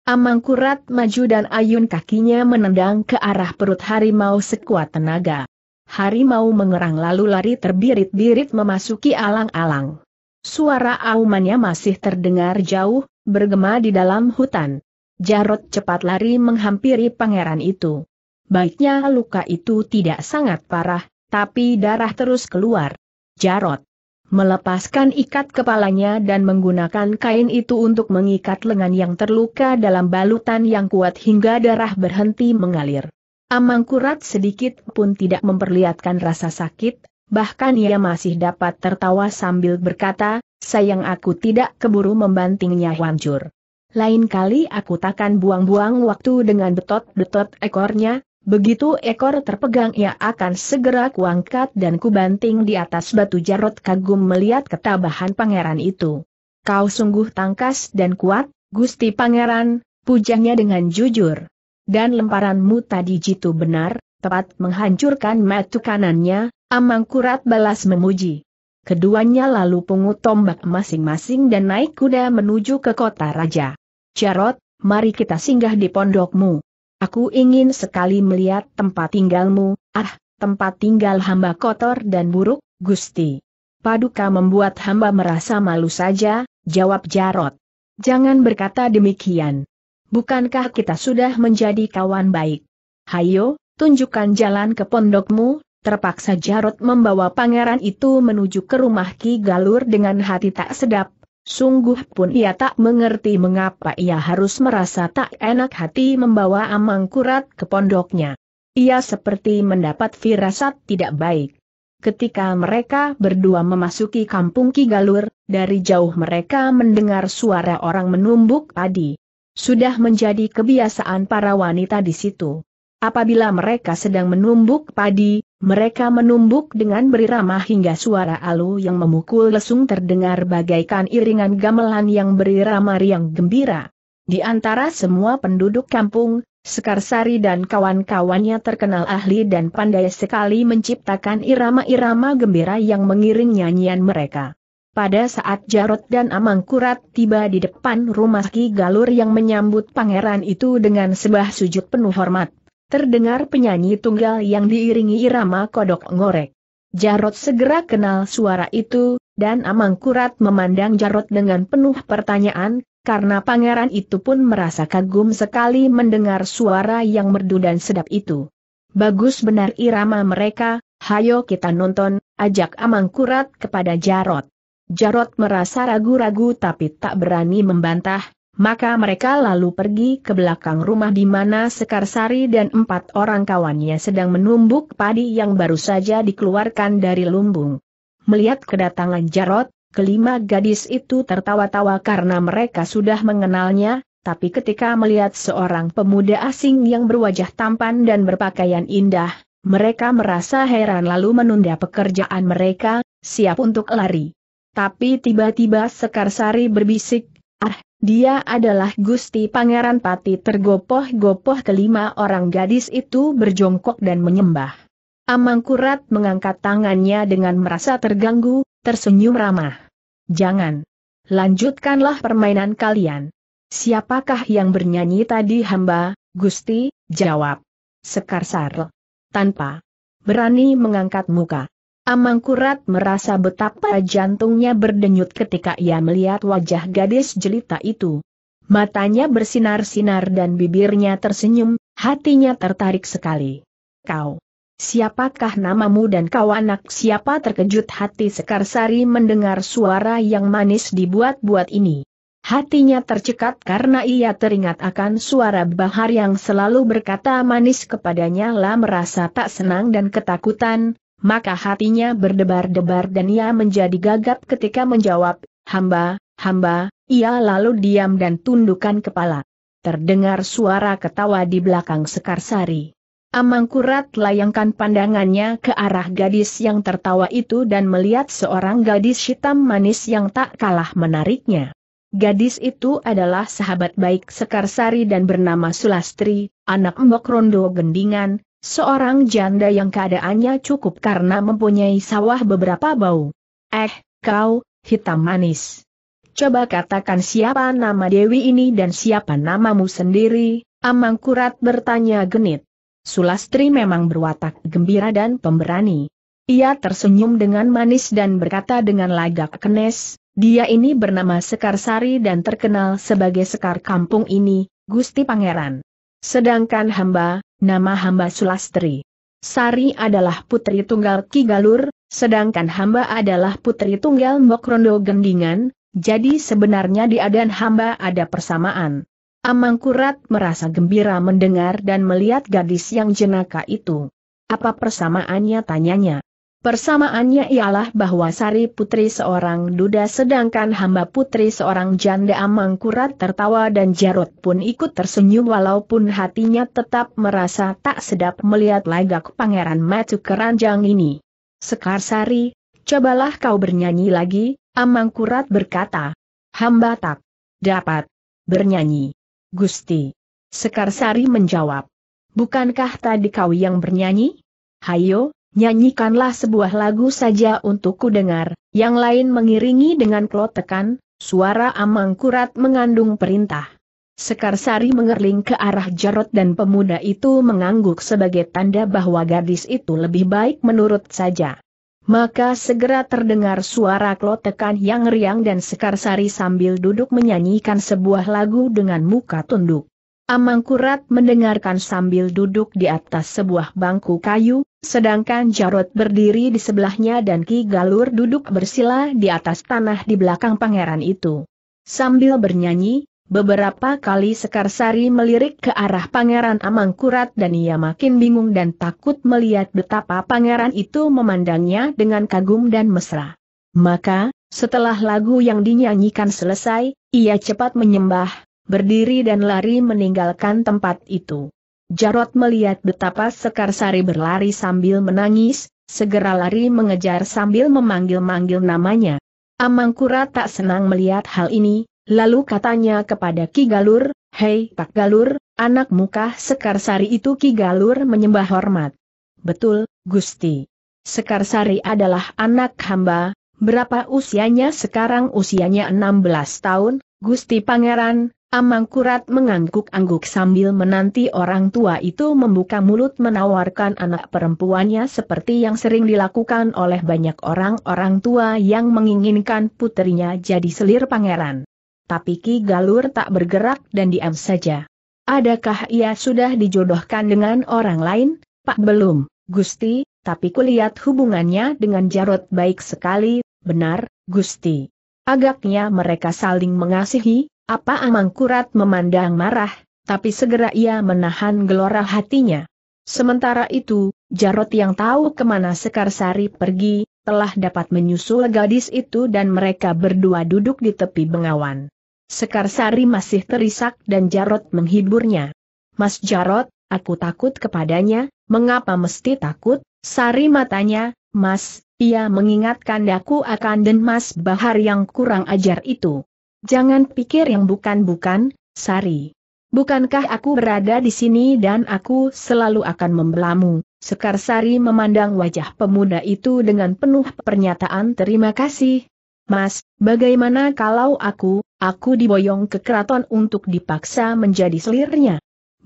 Amangkurat maju dan ayun kakinya menendang ke arah perut harimau sekuat tenaga. Harimau mengerang lalu lari terbirit-birit memasuki alang-alang. Suara aumannya masih terdengar jauh, bergema di dalam hutan. Jarot cepat lari menghampiri pangeran itu. Baiknya luka itu tidak sangat parah, tapi darah terus keluar. Jarot melepaskan ikat kepalanya dan menggunakan kain itu untuk mengikat lengan yang terluka dalam balutan yang kuat hingga darah berhenti mengalir. Amangkurat sedikit pun tidak memperlihatkan rasa sakit, bahkan ia masih dapat tertawa sambil berkata, sayang aku tidak keburu membantingnya hancur. Lain kali aku takkan buang-buang waktu dengan betot-betot ekornya, begitu ekor terpegang ia akan segera kuangkat dan kubanting di atas batu jarot kagum melihat ketabahan pangeran itu. Kau sungguh tangkas dan kuat, Gusti Pangeran, pujangnya dengan jujur. Dan lemparanmu tadi jitu benar, tepat menghancurkan metu kanannya, Amangkurat balas memuji. Keduanya lalu pungut tombak masing-masing dan naik kuda menuju ke kota raja. Jarot, mari kita singgah di pondokmu. Aku ingin sekali melihat tempat tinggalmu, ah, tempat tinggal hamba kotor dan buruk, Gusti. Paduka membuat hamba merasa malu saja, jawab Jarot. Jangan berkata demikian. Bukankah kita sudah menjadi kawan baik? Hayo, tunjukkan jalan ke pondokmu, terpaksa Jarot membawa pangeran itu menuju ke rumah Ki Galur dengan hati tak sedap. Sungguh pun ia tak mengerti mengapa ia harus merasa tak enak hati membawa Amangkurat ke pondoknya. Ia seperti mendapat firasat tidak baik. Ketika mereka berdua memasuki kampung Ki Galur, dari jauh mereka mendengar suara orang menumbuk padi. Sudah menjadi kebiasaan para wanita di situ. Apabila mereka sedang menumbuk padi, mereka menumbuk dengan berirama hingga suara alu yang memukul lesung terdengar bagaikan iringan gamelan yang berirama riang gembira. Di antara semua penduduk kampung, Sekarsari dan kawan-kawannya terkenal ahli dan pandai sekali menciptakan irama-irama gembira yang mengiring nyanyian mereka. Pada saat Jarot dan Amangkurat tiba di depan rumah Ki Galur yang menyambut pangeran itu dengan sebah sujud penuh hormat, terdengar penyanyi tunggal yang diiringi irama kodok ngorek. Jarot segera kenal suara itu, dan Amangkurat memandang Jarot dengan penuh pertanyaan, karena pangeran itu pun merasa kagum sekali mendengar suara yang merdu dan sedap itu. Bagus benar irama mereka, hayo kita nonton, ajak Amangkurat kepada Jarot. Jarot merasa ragu-ragu tapi tak berani membantah, maka mereka lalu pergi ke belakang rumah di mana Sekarsari dan empat orang kawannya sedang menumbuk padi yang baru saja dikeluarkan dari lumbung. Melihat kedatangan Jarot, kelima gadis itu tertawa-tawa karena mereka sudah mengenalnya, tapi ketika melihat seorang pemuda asing yang berwajah tampan dan berpakaian indah, mereka merasa heran lalu menunda pekerjaan mereka, siap untuk lari. Tapi tiba-tiba Sekarsari berbisik, dia adalah Gusti Pangeran Pati tergopoh-gopoh kelima orang gadis itu berjongkok dan menyembah. Amangkurat mengangkat tangannya dengan merasa terganggu, tersenyum ramah. Jangan. Lanjutkanlah permainan kalian. Siapakah yang bernyanyi tadi hamba, Gusti, jawab. Sekarsar. Tanpa berani mengangkat muka. Amangkurat merasa betapa jantungnya berdenyut ketika ia melihat wajah gadis jelita itu. Matanya bersinar-sinar dan bibirnya tersenyum, hatinya tertarik sekali. Kau, siapakah namamu dan kau anak siapa terkejut hati Sekarsari mendengar suara yang manis dibuat-buat ini. Hatinya tercekat karena ia teringat akan suara Bahar yang selalu berkata manis kepadanya lah merasa tak senang dan ketakutan, maka hatinya berdebar-debar dan ia menjadi gagap ketika menjawab, hamba, hamba, ia lalu diam dan tundukkan kepala. Terdengar suara ketawa di belakang Sekarsari. Amangkurat layangkan pandangannya ke arah gadis yang tertawa itu dan melihat seorang gadis hitam manis yang tak kalah menariknya. Gadis itu adalah sahabat baik Sekarsari dan bernama Sulastri, anak Mbok Rondo Gendingan, seorang janda yang keadaannya cukup karena mempunyai sawah beberapa bau. Eh, kau, hitam manis. Coba katakan siapa nama Dewi ini dan siapa namamu sendiri, Amangkurat bertanya genit. Sulastri memang berwatak gembira dan pemberani. Ia tersenyum dengan manis dan berkata dengan lagak kenes, dia ini bernama Sekarsari dan terkenal sebagai Sekar Kampung ini, Gusti Pangeran. Sedangkan hamba, nama hamba Sulastri. Sari adalah putri tunggal Ki Galur, sedangkan hamba adalah putri tunggal Mokrondo Gendingan, jadi sebenarnya di adan hamba ada persamaan. Amangkurat merasa gembira mendengar dan melihat gadis yang jenaka itu. Apa persamaannya tanyanya? Persamaannya ialah bahwa Sari Putri seorang duda sedangkan hamba putri seorang janda amangkurat tertawa dan Jarot pun ikut tersenyum walaupun hatinya tetap merasa tak sedap melihat lagak pangeran matu keranjang ini. Sekar Sari, cobalah kau bernyanyi lagi, amangkurat berkata. Hamba tak dapat bernyanyi. Gusti. Sekar Sari menjawab. Bukankah tadi kau yang bernyanyi? Hayo, Nyanyikanlah sebuah lagu saja untukku dengar, yang lain mengiringi dengan klotekan, suara amangkurat mengandung perintah. Sekarsari mengerling ke arah Jarot dan pemuda itu mengangguk sebagai tanda bahwa gadis itu lebih baik menurut saja. Maka segera terdengar suara klotekan yang riang dan Sekarsari sambil duduk menyanyikan sebuah lagu dengan muka tunduk. Amangkurat mendengarkan sambil duduk di atas sebuah bangku kayu, sedangkan Jarot berdiri di sebelahnya dan Ki Galur duduk bersila di atas tanah di belakang pangeran itu. Sambil bernyanyi, beberapa kali Sekarsari melirik ke arah pangeran Amangkurat dan ia makin bingung dan takut melihat betapa pangeran itu memandangnya dengan kagum dan mesra. Maka, setelah lagu yang dinyanyikan selesai, ia cepat menyembah, berdiri dan lari meninggalkan tempat itu. Jarot melihat betapa Sekarsari berlari sambil menangis, segera lari mengejar sambil memanggil-manggil namanya. Amangkura tak senang melihat hal ini, lalu katanya kepada Ki Galur, Hei Pak Galur, anak muka Sekarsari itu Ki Galur menyembah hormat. Betul, Gusti. Sekarsari adalah anak hamba, berapa usianya sekarang usianya 16 tahun, Gusti Pangeran, Amangkurat mengangguk-angguk sambil menanti orang tua itu membuka mulut menawarkan anak perempuannya seperti yang sering dilakukan oleh banyak orang-orang tua yang menginginkan putrinya jadi selir pangeran. Tapi Ki Galur tak bergerak dan diam saja. Adakah ia sudah dijodohkan dengan orang lain? Pak belum, Gusti, tapi kulihat hubungannya dengan Jarot baik sekali, benar, Gusti. Agaknya mereka saling mengasihi, apa Amangkurat memandang marah, tapi segera ia menahan gelora hatinya. Sementara itu, Jarot yang tahu kemana Sekarsari pergi, telah dapat menyusul gadis itu dan mereka berdua duduk di tepi bengawan. Sekarsari masih terisak dan Jarot menghiburnya. Mas Jarot, aku takut kepadanya, mengapa mesti takut? Sari matanya, Mas, ia mengingatkan daku akan Denmas Mas Bahar yang kurang ajar itu. Jangan pikir yang bukan-bukan, Sari. Bukankah aku berada di sini dan aku selalu akan membelamu? Sekar Sari memandang wajah pemuda itu dengan penuh pernyataan terima kasih. Mas, bagaimana kalau aku, aku diboyong ke keraton untuk dipaksa menjadi selirnya?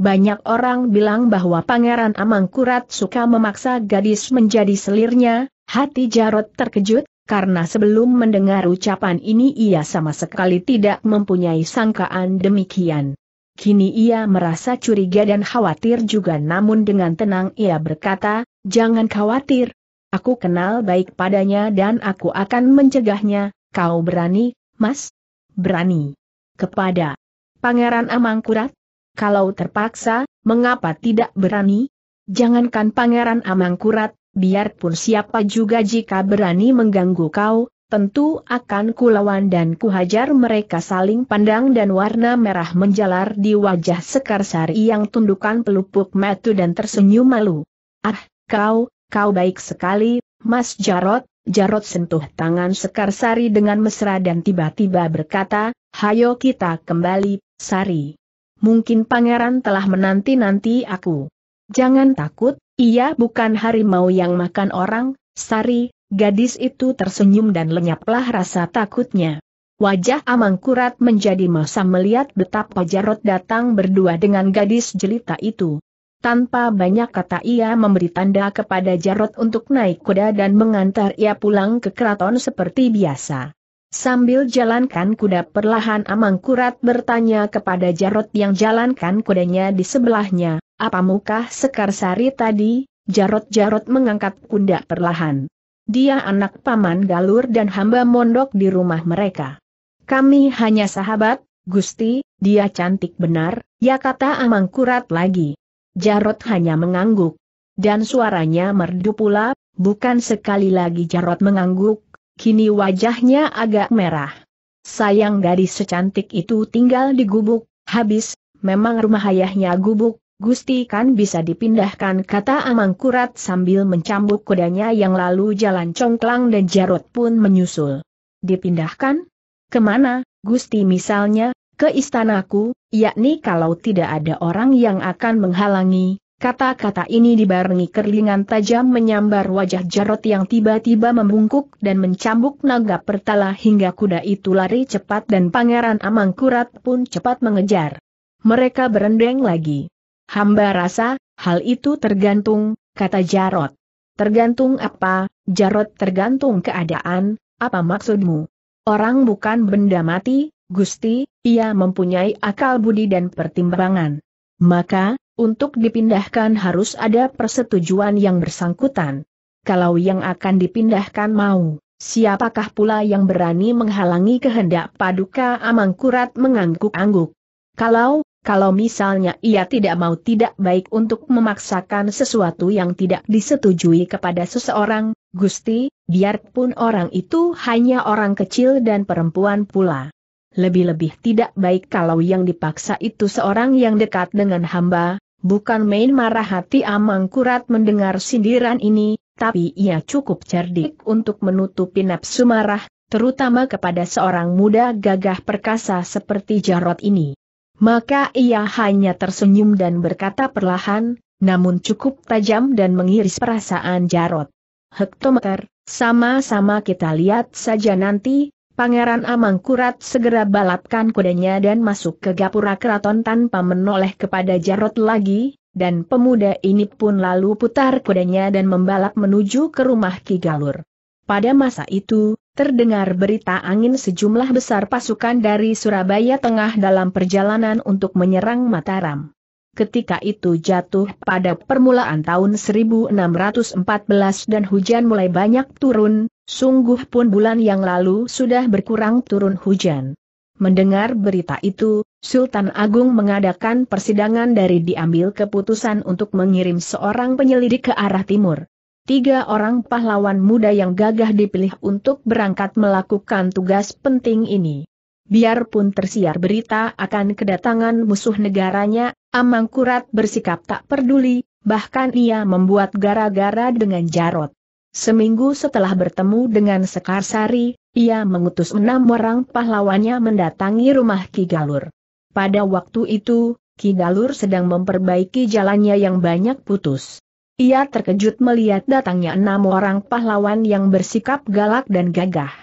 Banyak orang bilang bahwa Pangeran Amangkurat suka memaksa gadis menjadi selirnya, hati Jarot terkejut, karena sebelum mendengar ucapan ini ia sama sekali tidak mempunyai sangkaan demikian. Kini ia merasa curiga dan khawatir juga namun dengan tenang ia berkata, jangan khawatir. Aku kenal baik padanya dan aku akan mencegahnya, kau berani, mas? Berani. Kepada Pangeran Amangkurat? Kalau terpaksa, mengapa tidak berani? Jangankan Pangeran Amangkurat, biarpun siapa juga jika berani mengganggu kau, tentu akan kulawan dan kuhajar mereka saling pandang dan warna merah menjalar di wajah Sekarsari yang tundukan pelupuk metu dan tersenyum malu. Ah, kau, kau baik sekali, Mas Jarot, Jarot sentuh tangan Sekarsari dengan mesra dan tiba-tiba berkata, hayo kita kembali, Sari. Mungkin pangeran telah menanti-nanti aku. Jangan takut, ia bukan harimau yang makan orang, Sari, gadis itu tersenyum dan lenyaplah rasa takutnya. Wajah Amangkurat menjadi masa melihat betapa Jarot datang berdua dengan gadis jelita itu. Tanpa banyak kata ia memberi tanda kepada Jarot untuk naik kuda dan mengantar ia pulang ke keraton seperti biasa. Sambil jalankan kuda perlahan Amangkurat bertanya kepada Jarot yang jalankan kudanya di sebelahnya, apa muka Sekarsari tadi? Jarot-jarot mengangkat kuda perlahan. Dia anak paman Galur dan hamba mondok di rumah mereka. Kami hanya sahabat, Gusti, dia cantik benar, ya kata Amangkurat lagi. Jarot hanya mengangguk. Dan suaranya merdu pula, bukan sekali lagi Jarot mengangguk, kini wajahnya agak merah. Sayang gadis secantik itu tinggal di gubuk, habis, memang rumah ayahnya gubuk, Gusti kan bisa dipindahkan kata Amangkurat sambil mencambuk kudanya yang lalu jalan congklang dan Jarot pun menyusul. Dipindahkan? Kemana, Gusti misalnya, ke istanaku, yakni kalau tidak ada orang yang akan menghalangi, Kata-kata ini dibarengi kerlingan tajam menyambar wajah Jarot yang tiba-tiba membungkuk dan mencambuk naga pertala hingga kuda itu lari cepat dan Pangeran Amangkurat pun cepat mengejar. Mereka berendeng lagi. Hamba rasa, hal itu tergantung, kata Jarot. Tergantung apa, Jarot tergantung keadaan, apa maksudmu? Orang bukan benda mati, Gusti, ia mempunyai akal budi dan pertimbangan. Maka, untuk dipindahkan harus ada persetujuan yang bersangkutan. Kalau yang akan dipindahkan mau, siapakah pula yang berani menghalangi kehendak paduka amangkurat mengangguk-angguk? Kalau, kalau misalnya ia tidak mau tidak baik untuk memaksakan sesuatu yang tidak disetujui kepada seseorang, Gusti, biarpun orang itu hanya orang kecil dan perempuan pula. Lebih-lebih tidak baik kalau yang dipaksa itu seorang yang dekat dengan hamba, bukan main marah hati Kurat mendengar sindiran ini, tapi ia cukup cerdik untuk menutupi nafsu marah, terutama kepada seorang muda gagah perkasa seperti Jarot ini. Maka ia hanya tersenyum dan berkata perlahan, namun cukup tajam dan mengiris perasaan Jarot. Hektometer, sama-sama kita lihat saja nanti, Pangeran Amangkurat segera balapkan kudanya dan masuk ke gapura keraton tanpa menoleh kepada Jarot lagi, dan pemuda ini pun lalu putar kudanya dan membalap menuju ke rumah Ki Galur. Pada masa itu, Terdengar berita angin sejumlah besar pasukan dari Surabaya tengah dalam perjalanan untuk menyerang Mataram ketika itu jatuh pada permulaan tahun 1614 dan hujan mulai banyak turun, sungguh pun bulan yang lalu sudah berkurang turun hujan. Mendengar berita itu, Sultan Agung mengadakan persidangan dari diambil keputusan untuk mengirim seorang penyelidik ke arah timur. Tiga orang pahlawan muda yang gagah dipilih untuk berangkat melakukan tugas penting ini biarpun tersiar berita akan kedatangan musuh negaranya, Amangkurat bersikap tak peduli, bahkan ia membuat gara-gara dengan Jarot. Seminggu setelah bertemu dengan Sekarsari, ia mengutus enam orang pahlawannya mendatangi rumah Ki Galur. Pada waktu itu, Ki Galur sedang memperbaiki jalannya yang banyak putus. Ia terkejut melihat datangnya enam orang pahlawan yang bersikap galak dan gagah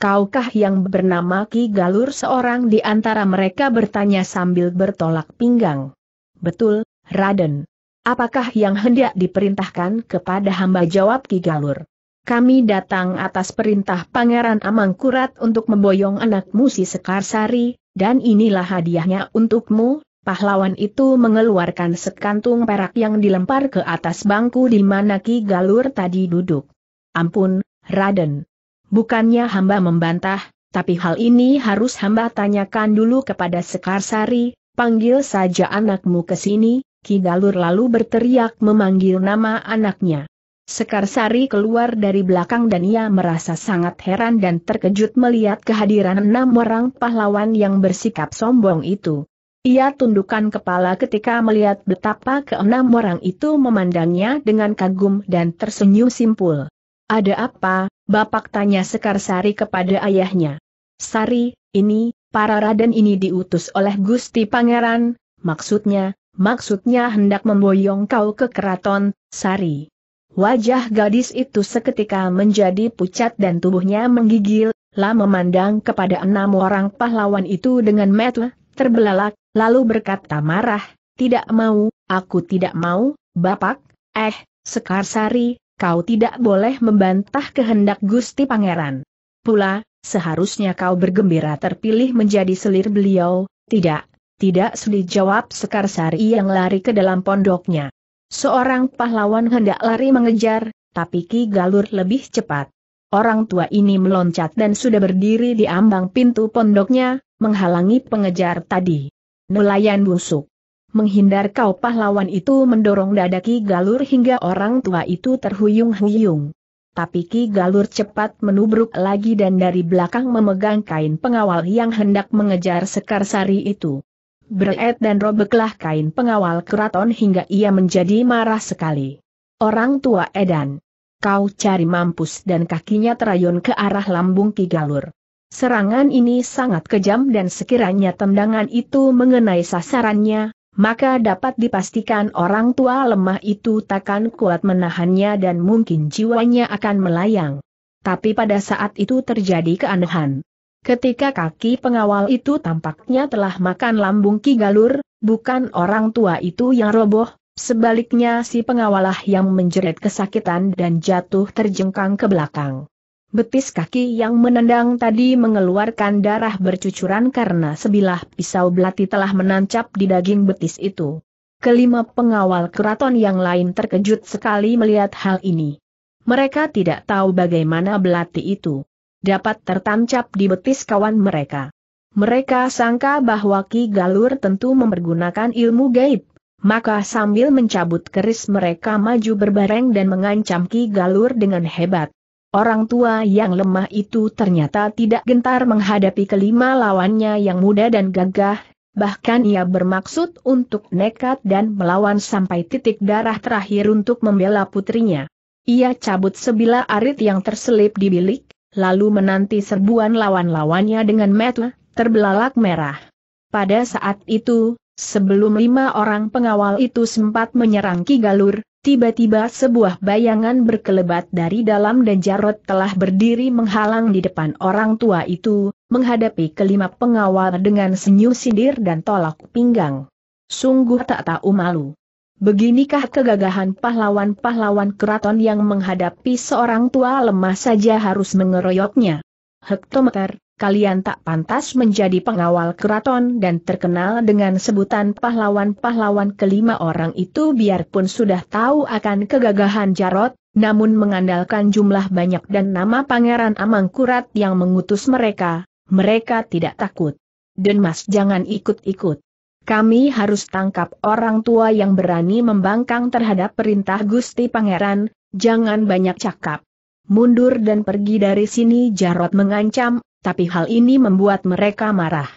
kaukah yang bernama Ki Galur seorang di antara mereka bertanya sambil bertolak pinggang. Betul, Raden. Apakah yang hendak diperintahkan kepada hamba jawab Ki Galur? Kami datang atas perintah Pangeran Amangkurat untuk memboyong anakmu si Sekarsari, dan inilah hadiahnya untukmu, pahlawan itu mengeluarkan sekantung perak yang dilempar ke atas bangku di mana Ki Galur tadi duduk. Ampun, Raden. Bukannya hamba membantah, tapi hal ini harus hamba tanyakan dulu kepada Sekarsari, panggil saja anakmu ke sini, Ki Galur lalu berteriak memanggil nama anaknya. Sekarsari keluar dari belakang dan ia merasa sangat heran dan terkejut melihat kehadiran enam orang pahlawan yang bersikap sombong itu. Ia tundukkan kepala ketika melihat betapa keenam orang itu memandangnya dengan kagum dan tersenyum simpul. Ada apa, Bapak tanya Sekar Sari kepada ayahnya. Sari, ini, para raden ini diutus oleh Gusti Pangeran, maksudnya, maksudnya hendak memboyong kau ke keraton, Sari. Wajah gadis itu seketika menjadi pucat dan tubuhnya menggigil, lah memandang kepada enam orang pahlawan itu dengan metel, terbelalak, lalu berkata marah, tidak mau, aku tidak mau, Bapak, eh, Sekar Sari, kau tidak boleh membantah kehendak Gusti Pangeran. Pula, seharusnya kau bergembira terpilih menjadi selir beliau, tidak, tidak sulit jawab Sekarsari yang lari ke dalam pondoknya. Seorang pahlawan hendak lari mengejar, tapi Ki Galur lebih cepat. Orang tua ini meloncat dan sudah berdiri di ambang pintu pondoknya, menghalangi pengejar tadi. Nelayan busuk. Menghindar kau pahlawan itu mendorong dada Ki Galur hingga orang tua itu terhuyung-huyung. Tapi Ki Galur cepat menubruk lagi dan dari belakang memegang kain pengawal yang hendak mengejar Sekarsari itu. Beret dan robeklah kain pengawal keraton hingga ia menjadi marah sekali. Orang tua Edan. Kau cari mampus dan kakinya terayun ke arah lambung Ki Galur. Serangan ini sangat kejam dan sekiranya tendangan itu mengenai sasarannya, maka dapat dipastikan orang tua lemah itu takkan kuat menahannya dan mungkin jiwanya akan melayang. Tapi pada saat itu terjadi keanehan. Ketika kaki pengawal itu tampaknya telah makan lambung Ki Galur, bukan orang tua itu yang roboh, sebaliknya si pengawalah yang menjerit kesakitan dan jatuh terjengkang ke belakang. Betis kaki yang menendang tadi mengeluarkan darah bercucuran karena sebilah pisau belati telah menancap di daging betis itu. Kelima pengawal keraton yang lain terkejut sekali melihat hal ini. Mereka tidak tahu bagaimana belati itu dapat tertancap di betis kawan mereka. Mereka sangka bahwa Ki Galur tentu mempergunakan ilmu gaib, maka sambil mencabut keris mereka maju berbareng dan mengancam Ki Galur dengan hebat. Orang tua yang lemah itu ternyata tidak gentar menghadapi kelima lawannya yang muda dan gagah, bahkan ia bermaksud untuk nekat dan melawan sampai titik darah terakhir untuk membela putrinya. Ia cabut sebilah arit yang terselip di bilik, lalu menanti serbuan lawan-lawannya dengan mata terbelalak merah. Pada saat itu, sebelum lima orang pengawal itu sempat menyerang Ki Galur, Tiba-tiba sebuah bayangan berkelebat dari dalam dan Jarot telah berdiri menghalang di depan orang tua itu, menghadapi kelima pengawal dengan senyum sindir dan tolak pinggang. Sungguh tak tahu malu. Beginikah kegagahan pahlawan-pahlawan keraton yang menghadapi seorang tua lemah saja harus mengeroyoknya. Hektometer, kalian tak pantas menjadi pengawal keraton dan terkenal dengan sebutan pahlawan-pahlawan kelima orang itu biarpun sudah tahu akan kegagahan Jarot, namun mengandalkan jumlah banyak dan nama Pangeran Amangkurat yang mengutus mereka, mereka tidak takut. Dan mas jangan ikut-ikut. Kami harus tangkap orang tua yang berani membangkang terhadap perintah Gusti Pangeran, jangan banyak cakap mundur dan pergi dari sini Jarot mengancam, tapi hal ini membuat mereka marah.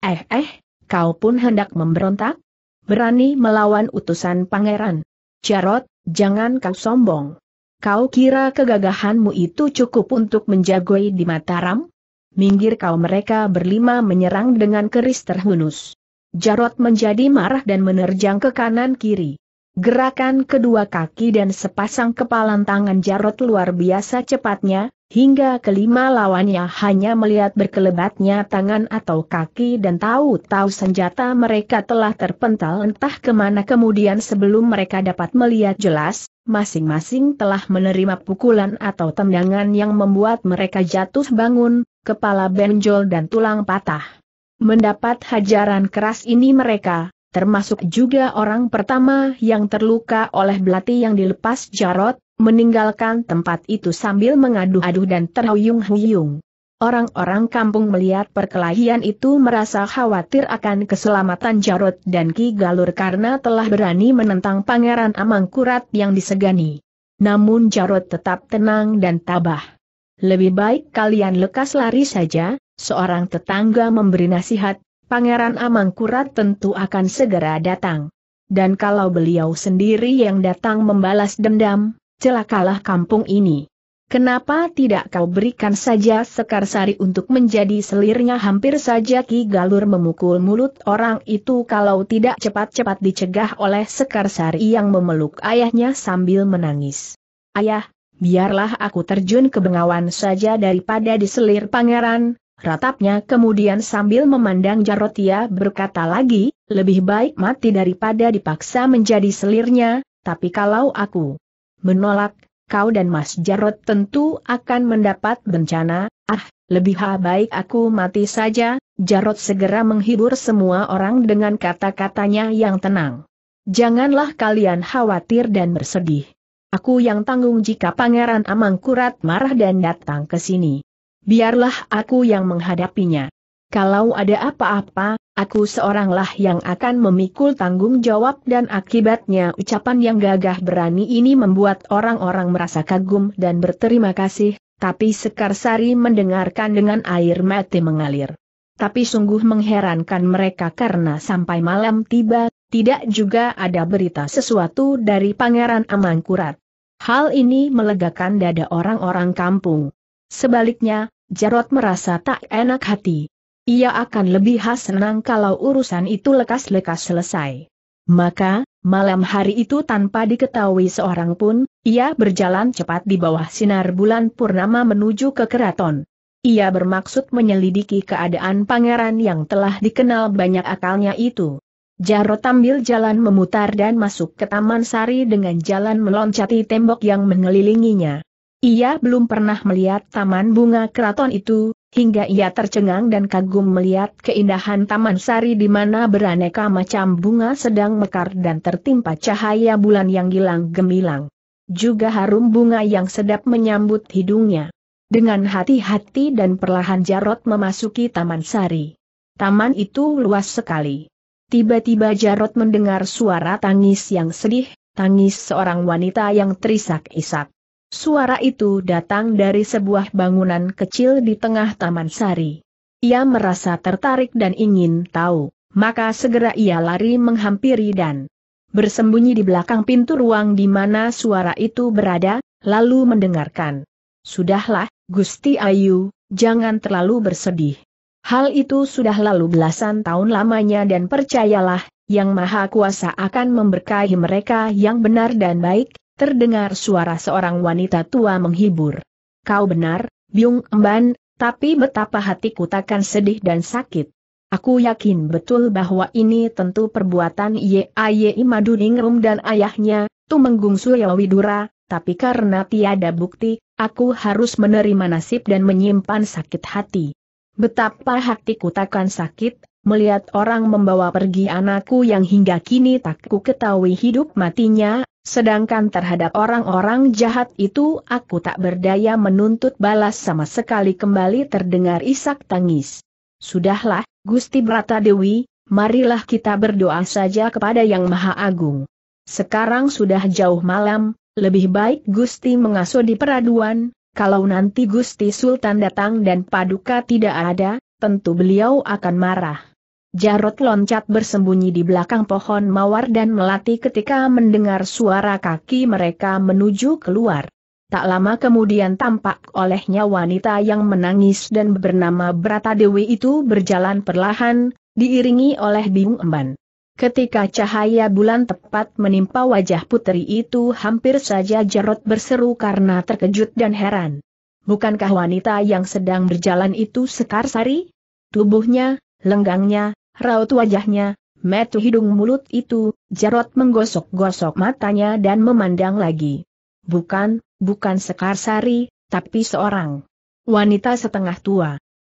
Eh eh, kau pun hendak memberontak? Berani melawan utusan pangeran. Jarot, jangan kau sombong. Kau kira kegagahanmu itu cukup untuk menjagoi di Mataram? Minggir kau mereka berlima menyerang dengan keris terhunus. Jarot menjadi marah dan menerjang ke kanan kiri. Gerakan kedua kaki dan sepasang kepalan tangan Jarot luar biasa cepatnya, hingga kelima lawannya hanya melihat berkelebatnya tangan atau kaki dan tahu-tahu senjata mereka telah terpental entah kemana kemudian sebelum mereka dapat melihat jelas, masing-masing telah menerima pukulan atau tendangan yang membuat mereka jatuh bangun, kepala benjol dan tulang patah. Mendapat hajaran keras ini mereka, termasuk juga orang pertama yang terluka oleh belati yang dilepas jarot, meninggalkan tempat itu sambil mengadu-adu dan terhuyung-huyung. Orang-orang kampung melihat perkelahian itu merasa khawatir akan keselamatan Jarot dan Ki Galur karena telah berani menentang Pangeran Amangkurat yang disegani. Namun Jarot tetap tenang dan tabah. Lebih baik kalian lekas lari saja, seorang tetangga memberi nasihat, Pangeran Amangkurat tentu akan segera datang. Dan kalau beliau sendiri yang datang membalas dendam, celakalah kampung ini. Kenapa tidak kau berikan saja Sekarsari untuk menjadi selirnya hampir saja Ki Galur memukul mulut orang itu kalau tidak cepat-cepat dicegah oleh Sekarsari yang memeluk ayahnya sambil menangis. Ayah, biarlah aku terjun ke bengawan saja daripada diselir pangeran, ratapnya kemudian sambil memandang Jarotia berkata lagi, lebih baik mati daripada dipaksa menjadi selirnya, tapi kalau aku menolak, kau dan Mas Jarot tentu akan mendapat bencana, ah, lebih baik aku mati saja, Jarot segera menghibur semua orang dengan kata-katanya yang tenang. Janganlah kalian khawatir dan bersedih. Aku yang tanggung jika Pangeran Amangkurat marah dan datang ke sini. Biarlah aku yang menghadapinya. Kalau ada apa-apa, aku seoranglah yang akan memikul tanggung jawab dan akibatnya ucapan yang gagah berani ini membuat orang-orang merasa kagum dan berterima kasih, tapi Sekarsari mendengarkan dengan air mati mengalir. Tapi sungguh mengherankan mereka karena sampai malam tiba, tidak juga ada berita sesuatu dari Pangeran Amangkurat. Hal ini melegakan dada orang-orang kampung. Sebaliknya, Jarot merasa tak enak hati. Ia akan lebih khas senang kalau urusan itu lekas-lekas selesai. Maka, malam hari itu tanpa diketahui seorang pun, ia berjalan cepat di bawah sinar bulan purnama menuju ke keraton. Ia bermaksud menyelidiki keadaan pangeran yang telah dikenal banyak akalnya itu. Jarot tampil jalan memutar dan masuk ke Taman Sari dengan jalan meloncati tembok yang mengelilinginya. Ia belum pernah melihat taman bunga keraton itu, hingga ia tercengang dan kagum melihat keindahan Taman Sari di mana beraneka macam bunga sedang mekar dan tertimpa cahaya bulan yang gilang gemilang. Juga harum bunga yang sedap menyambut hidungnya. Dengan hati-hati dan perlahan Jarot memasuki Taman Sari. Taman itu luas sekali. Tiba-tiba Jarot mendengar suara tangis yang sedih, tangis seorang wanita yang terisak-isak. Suara itu datang dari sebuah bangunan kecil di tengah Taman Sari. Ia merasa tertarik dan ingin tahu, maka segera ia lari menghampiri dan bersembunyi di belakang pintu ruang di mana suara itu berada, lalu mendengarkan. Sudahlah, Gusti Ayu, jangan terlalu bersedih. Hal itu sudah lalu belasan tahun lamanya dan percayalah, Yang Maha Kuasa akan memberkahi mereka yang benar dan baik, terdengar suara seorang wanita tua menghibur. Kau benar, Byung Emban, tapi betapa hatiku takkan sedih dan sakit. Aku yakin betul bahwa ini tentu perbuatan Yayi Maduningrum dan ayahnya, Tumenggung Suryawidura, tapi karena tiada bukti, aku harus menerima nasib dan menyimpan sakit hati. Betapa hatiku takkan sakit, melihat orang membawa pergi anakku yang hingga kini tak ku ketahui hidup matinya, Sedangkan terhadap orang-orang jahat itu aku tak berdaya menuntut balas sama sekali kembali terdengar isak tangis. Sudahlah, Gusti Brata Dewi, marilah kita berdoa saja kepada Yang Maha Agung. Sekarang sudah jauh malam, lebih baik Gusti mengasuh di peraduan, kalau nanti Gusti Sultan datang dan paduka tidak ada, tentu beliau akan marah. Jarot loncat bersembunyi di belakang pohon mawar dan melati ketika mendengar suara kaki mereka menuju keluar. Tak lama kemudian tampak olehnya wanita yang menangis dan bernama Brata Dewi itu berjalan perlahan, diiringi oleh Bing Emban. Ketika cahaya bulan tepat menimpa wajah putri itu hampir saja Jarot berseru karena terkejut dan heran. Bukankah wanita yang sedang berjalan itu Sekarsari? Tubuhnya, lenggangnya, raut wajahnya, metu hidung mulut itu, Jarot menggosok-gosok matanya dan memandang lagi. Bukan, bukan Sekarsari, tapi seorang wanita setengah tua.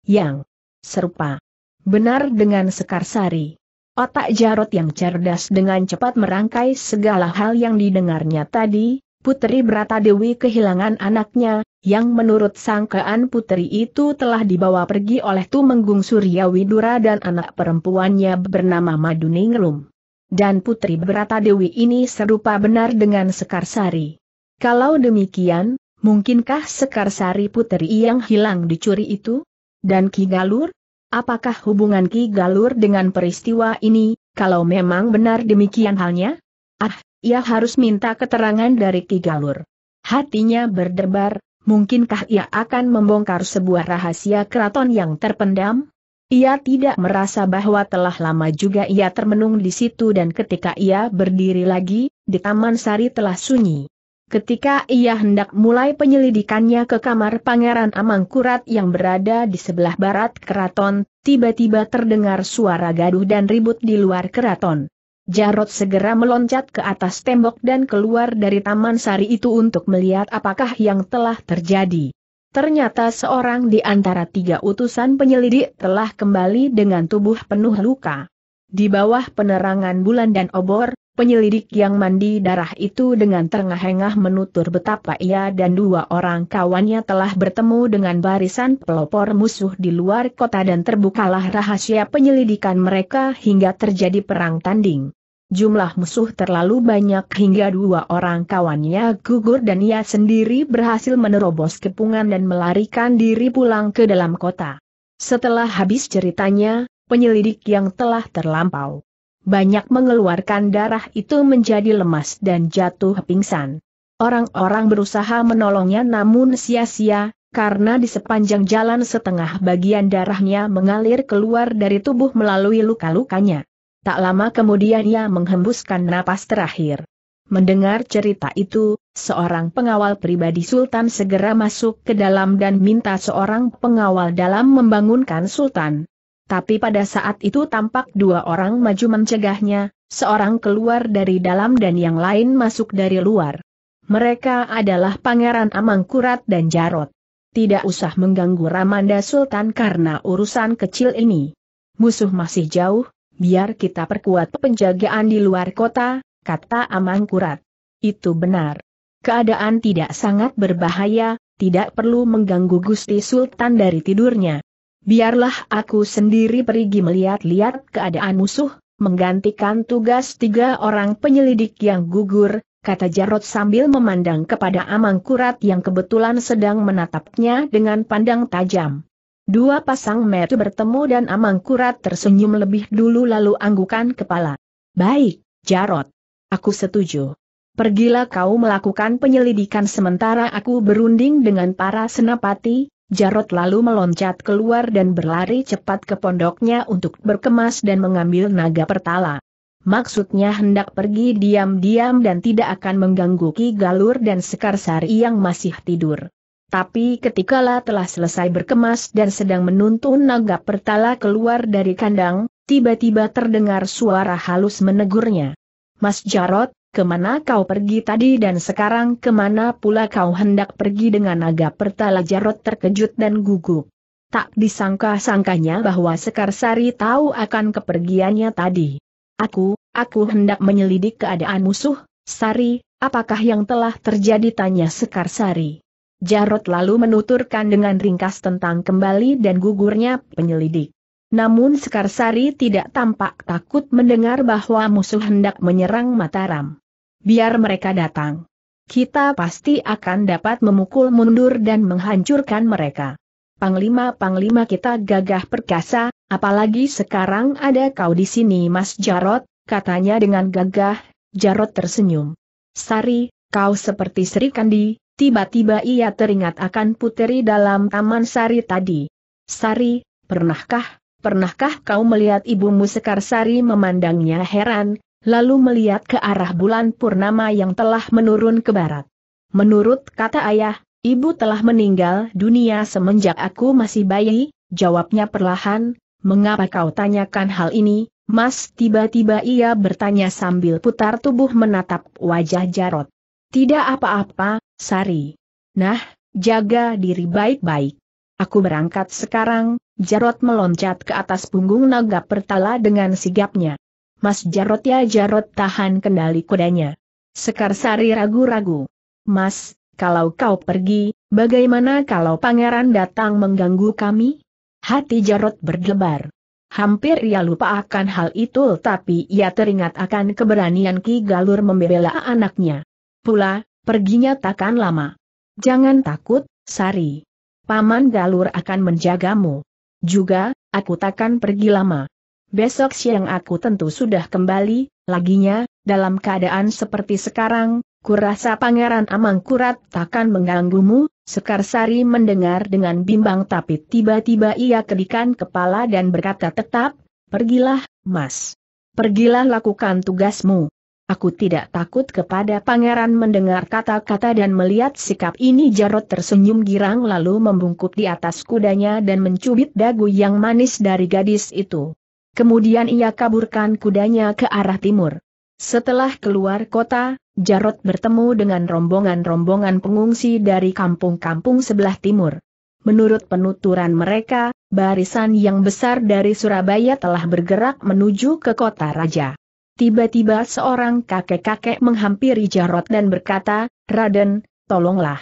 Yang serupa. Benar dengan Sekarsari. Otak Jarot yang cerdas dengan cepat merangkai segala hal yang didengarnya tadi, Putri Brata Dewi kehilangan anaknya, yang menurut sangkaan putri itu telah dibawa pergi oleh Tumenggung Surya Widura dan anak perempuannya bernama Maduningrum. Dan putri Brata Dewi ini serupa benar dengan Sekarsari. Kalau demikian, mungkinkah Sekarsari putri yang hilang dicuri itu? Dan Ki Galur? Apakah hubungan Ki Galur dengan peristiwa ini, kalau memang benar demikian halnya? Ah, ia harus minta keterangan dari Ki Galur. Hatinya berdebar, mungkinkah ia akan membongkar sebuah rahasia keraton yang terpendam? Ia tidak merasa bahwa telah lama juga ia termenung di situ dan ketika ia berdiri lagi, di Taman Sari telah sunyi. Ketika ia hendak mulai penyelidikannya ke kamar Pangeran Amangkurat yang berada di sebelah barat keraton, tiba-tiba terdengar suara gaduh dan ribut di luar keraton. Jarot segera meloncat ke atas tembok dan keluar dari taman sari itu untuk melihat apakah yang telah terjadi. Ternyata seorang di antara tiga utusan penyelidik telah kembali dengan tubuh penuh luka. Di bawah penerangan bulan dan obor, Penyelidik yang mandi darah itu dengan terengah-engah menutur betapa ia dan dua orang kawannya telah bertemu dengan barisan pelopor musuh di luar kota dan terbukalah rahasia penyelidikan mereka hingga terjadi perang tanding. Jumlah musuh terlalu banyak hingga dua orang kawannya gugur dan ia sendiri berhasil menerobos kepungan dan melarikan diri pulang ke dalam kota. Setelah habis ceritanya, penyelidik yang telah terlampau banyak mengeluarkan darah itu menjadi lemas dan jatuh pingsan. Orang-orang berusaha menolongnya namun sia-sia, karena di sepanjang jalan setengah bagian darahnya mengalir keluar dari tubuh melalui luka-lukanya. Tak lama kemudian ia menghembuskan napas terakhir. Mendengar cerita itu, seorang pengawal pribadi Sultan segera masuk ke dalam dan minta seorang pengawal dalam membangunkan Sultan. Tapi pada saat itu tampak dua orang maju mencegahnya, seorang keluar dari dalam dan yang lain masuk dari luar. Mereka adalah Pangeran Amangkurat dan Jarot. Tidak usah mengganggu Ramanda Sultan karena urusan kecil ini. Musuh masih jauh, biar kita perkuat penjagaan di luar kota, kata Amangkurat. Itu benar. Keadaan tidak sangat berbahaya, tidak perlu mengganggu Gusti Sultan dari tidurnya. Biarlah aku sendiri pergi melihat-lihat keadaan musuh, menggantikan tugas tiga orang penyelidik yang gugur, kata Jarot sambil memandang kepada Amangkurat yang kebetulan sedang menatapnya dengan pandang tajam. Dua pasang mata bertemu dan Amangkurat tersenyum lebih dulu lalu anggukan kepala. Baik, Jarot. Aku setuju. Pergilah kau melakukan penyelidikan sementara aku berunding dengan para senapati, Jarot lalu meloncat keluar dan berlari cepat ke pondoknya untuk berkemas dan mengambil naga pertala. Maksudnya hendak pergi diam-diam dan tidak akan mengganggu Ki Galur dan Sekarsari yang masih tidur. Tapi ketikala telah selesai berkemas dan sedang menuntun naga pertala keluar dari kandang, tiba-tiba terdengar suara halus menegurnya. Mas Jarot, kemana kau pergi tadi dan sekarang kemana pula kau hendak pergi dengan naga pertala Jarot terkejut dan gugup. Tak disangka-sangkanya bahwa Sekarsari tahu akan kepergiannya tadi. Aku, aku hendak menyelidik keadaan musuh, Sari, apakah yang telah terjadi tanya Sekarsari. Jarot lalu menuturkan dengan ringkas tentang kembali dan gugurnya penyelidik. Namun Sekarsari tidak tampak takut mendengar bahwa musuh hendak menyerang Mataram biar mereka datang. Kita pasti akan dapat memukul mundur dan menghancurkan mereka. Panglima-panglima kita gagah perkasa, apalagi sekarang ada kau di sini Mas Jarot, katanya dengan gagah, Jarot tersenyum. Sari, kau seperti Sri Kandi, tiba-tiba ia teringat akan puteri dalam taman Sari tadi. Sari, pernahkah, pernahkah kau melihat ibumu Sekar Sari memandangnya heran, lalu melihat ke arah bulan purnama yang telah menurun ke barat. Menurut kata ayah, ibu telah meninggal dunia semenjak aku masih bayi, jawabnya perlahan, mengapa kau tanyakan hal ini, mas tiba-tiba ia bertanya sambil putar tubuh menatap wajah Jarot. Tidak apa-apa, Sari. Nah, jaga diri baik-baik. Aku berangkat sekarang, Jarot meloncat ke atas punggung naga pertala dengan sigapnya. Mas Jarot ya Jarot tahan kendali kudanya. Sekar Sari ragu-ragu. Mas, kalau kau pergi, bagaimana kalau pangeran datang mengganggu kami? Hati Jarot berdebar. Hampir ia lupa akan hal itu tapi ia teringat akan keberanian Ki Galur membela anaknya. Pula, perginya takkan lama. Jangan takut, Sari. Paman Galur akan menjagamu. Juga, aku takkan pergi lama. Besok siang aku tentu sudah kembali, laginya, dalam keadaan seperti sekarang, kurasa Pangeran Amangkurat takkan mengganggumu, Sekarsari mendengar dengan bimbang tapi tiba-tiba ia kedikan kepala dan berkata tetap, pergilah, mas. Pergilah lakukan tugasmu. Aku tidak takut kepada pangeran mendengar kata-kata dan melihat sikap ini Jarot tersenyum girang lalu membungkuk di atas kudanya dan mencubit dagu yang manis dari gadis itu. Kemudian ia kaburkan kudanya ke arah timur. Setelah keluar kota, Jarot bertemu dengan rombongan-rombongan pengungsi dari kampung-kampung sebelah timur. Menurut penuturan mereka, barisan yang besar dari Surabaya telah bergerak menuju ke kota raja. Tiba-tiba seorang kakek-kakek menghampiri Jarot dan berkata, Raden, tolonglah.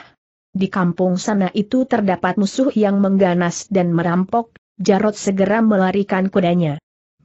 Di kampung sana itu terdapat musuh yang mengganas dan merampok, Jarot segera melarikan kudanya.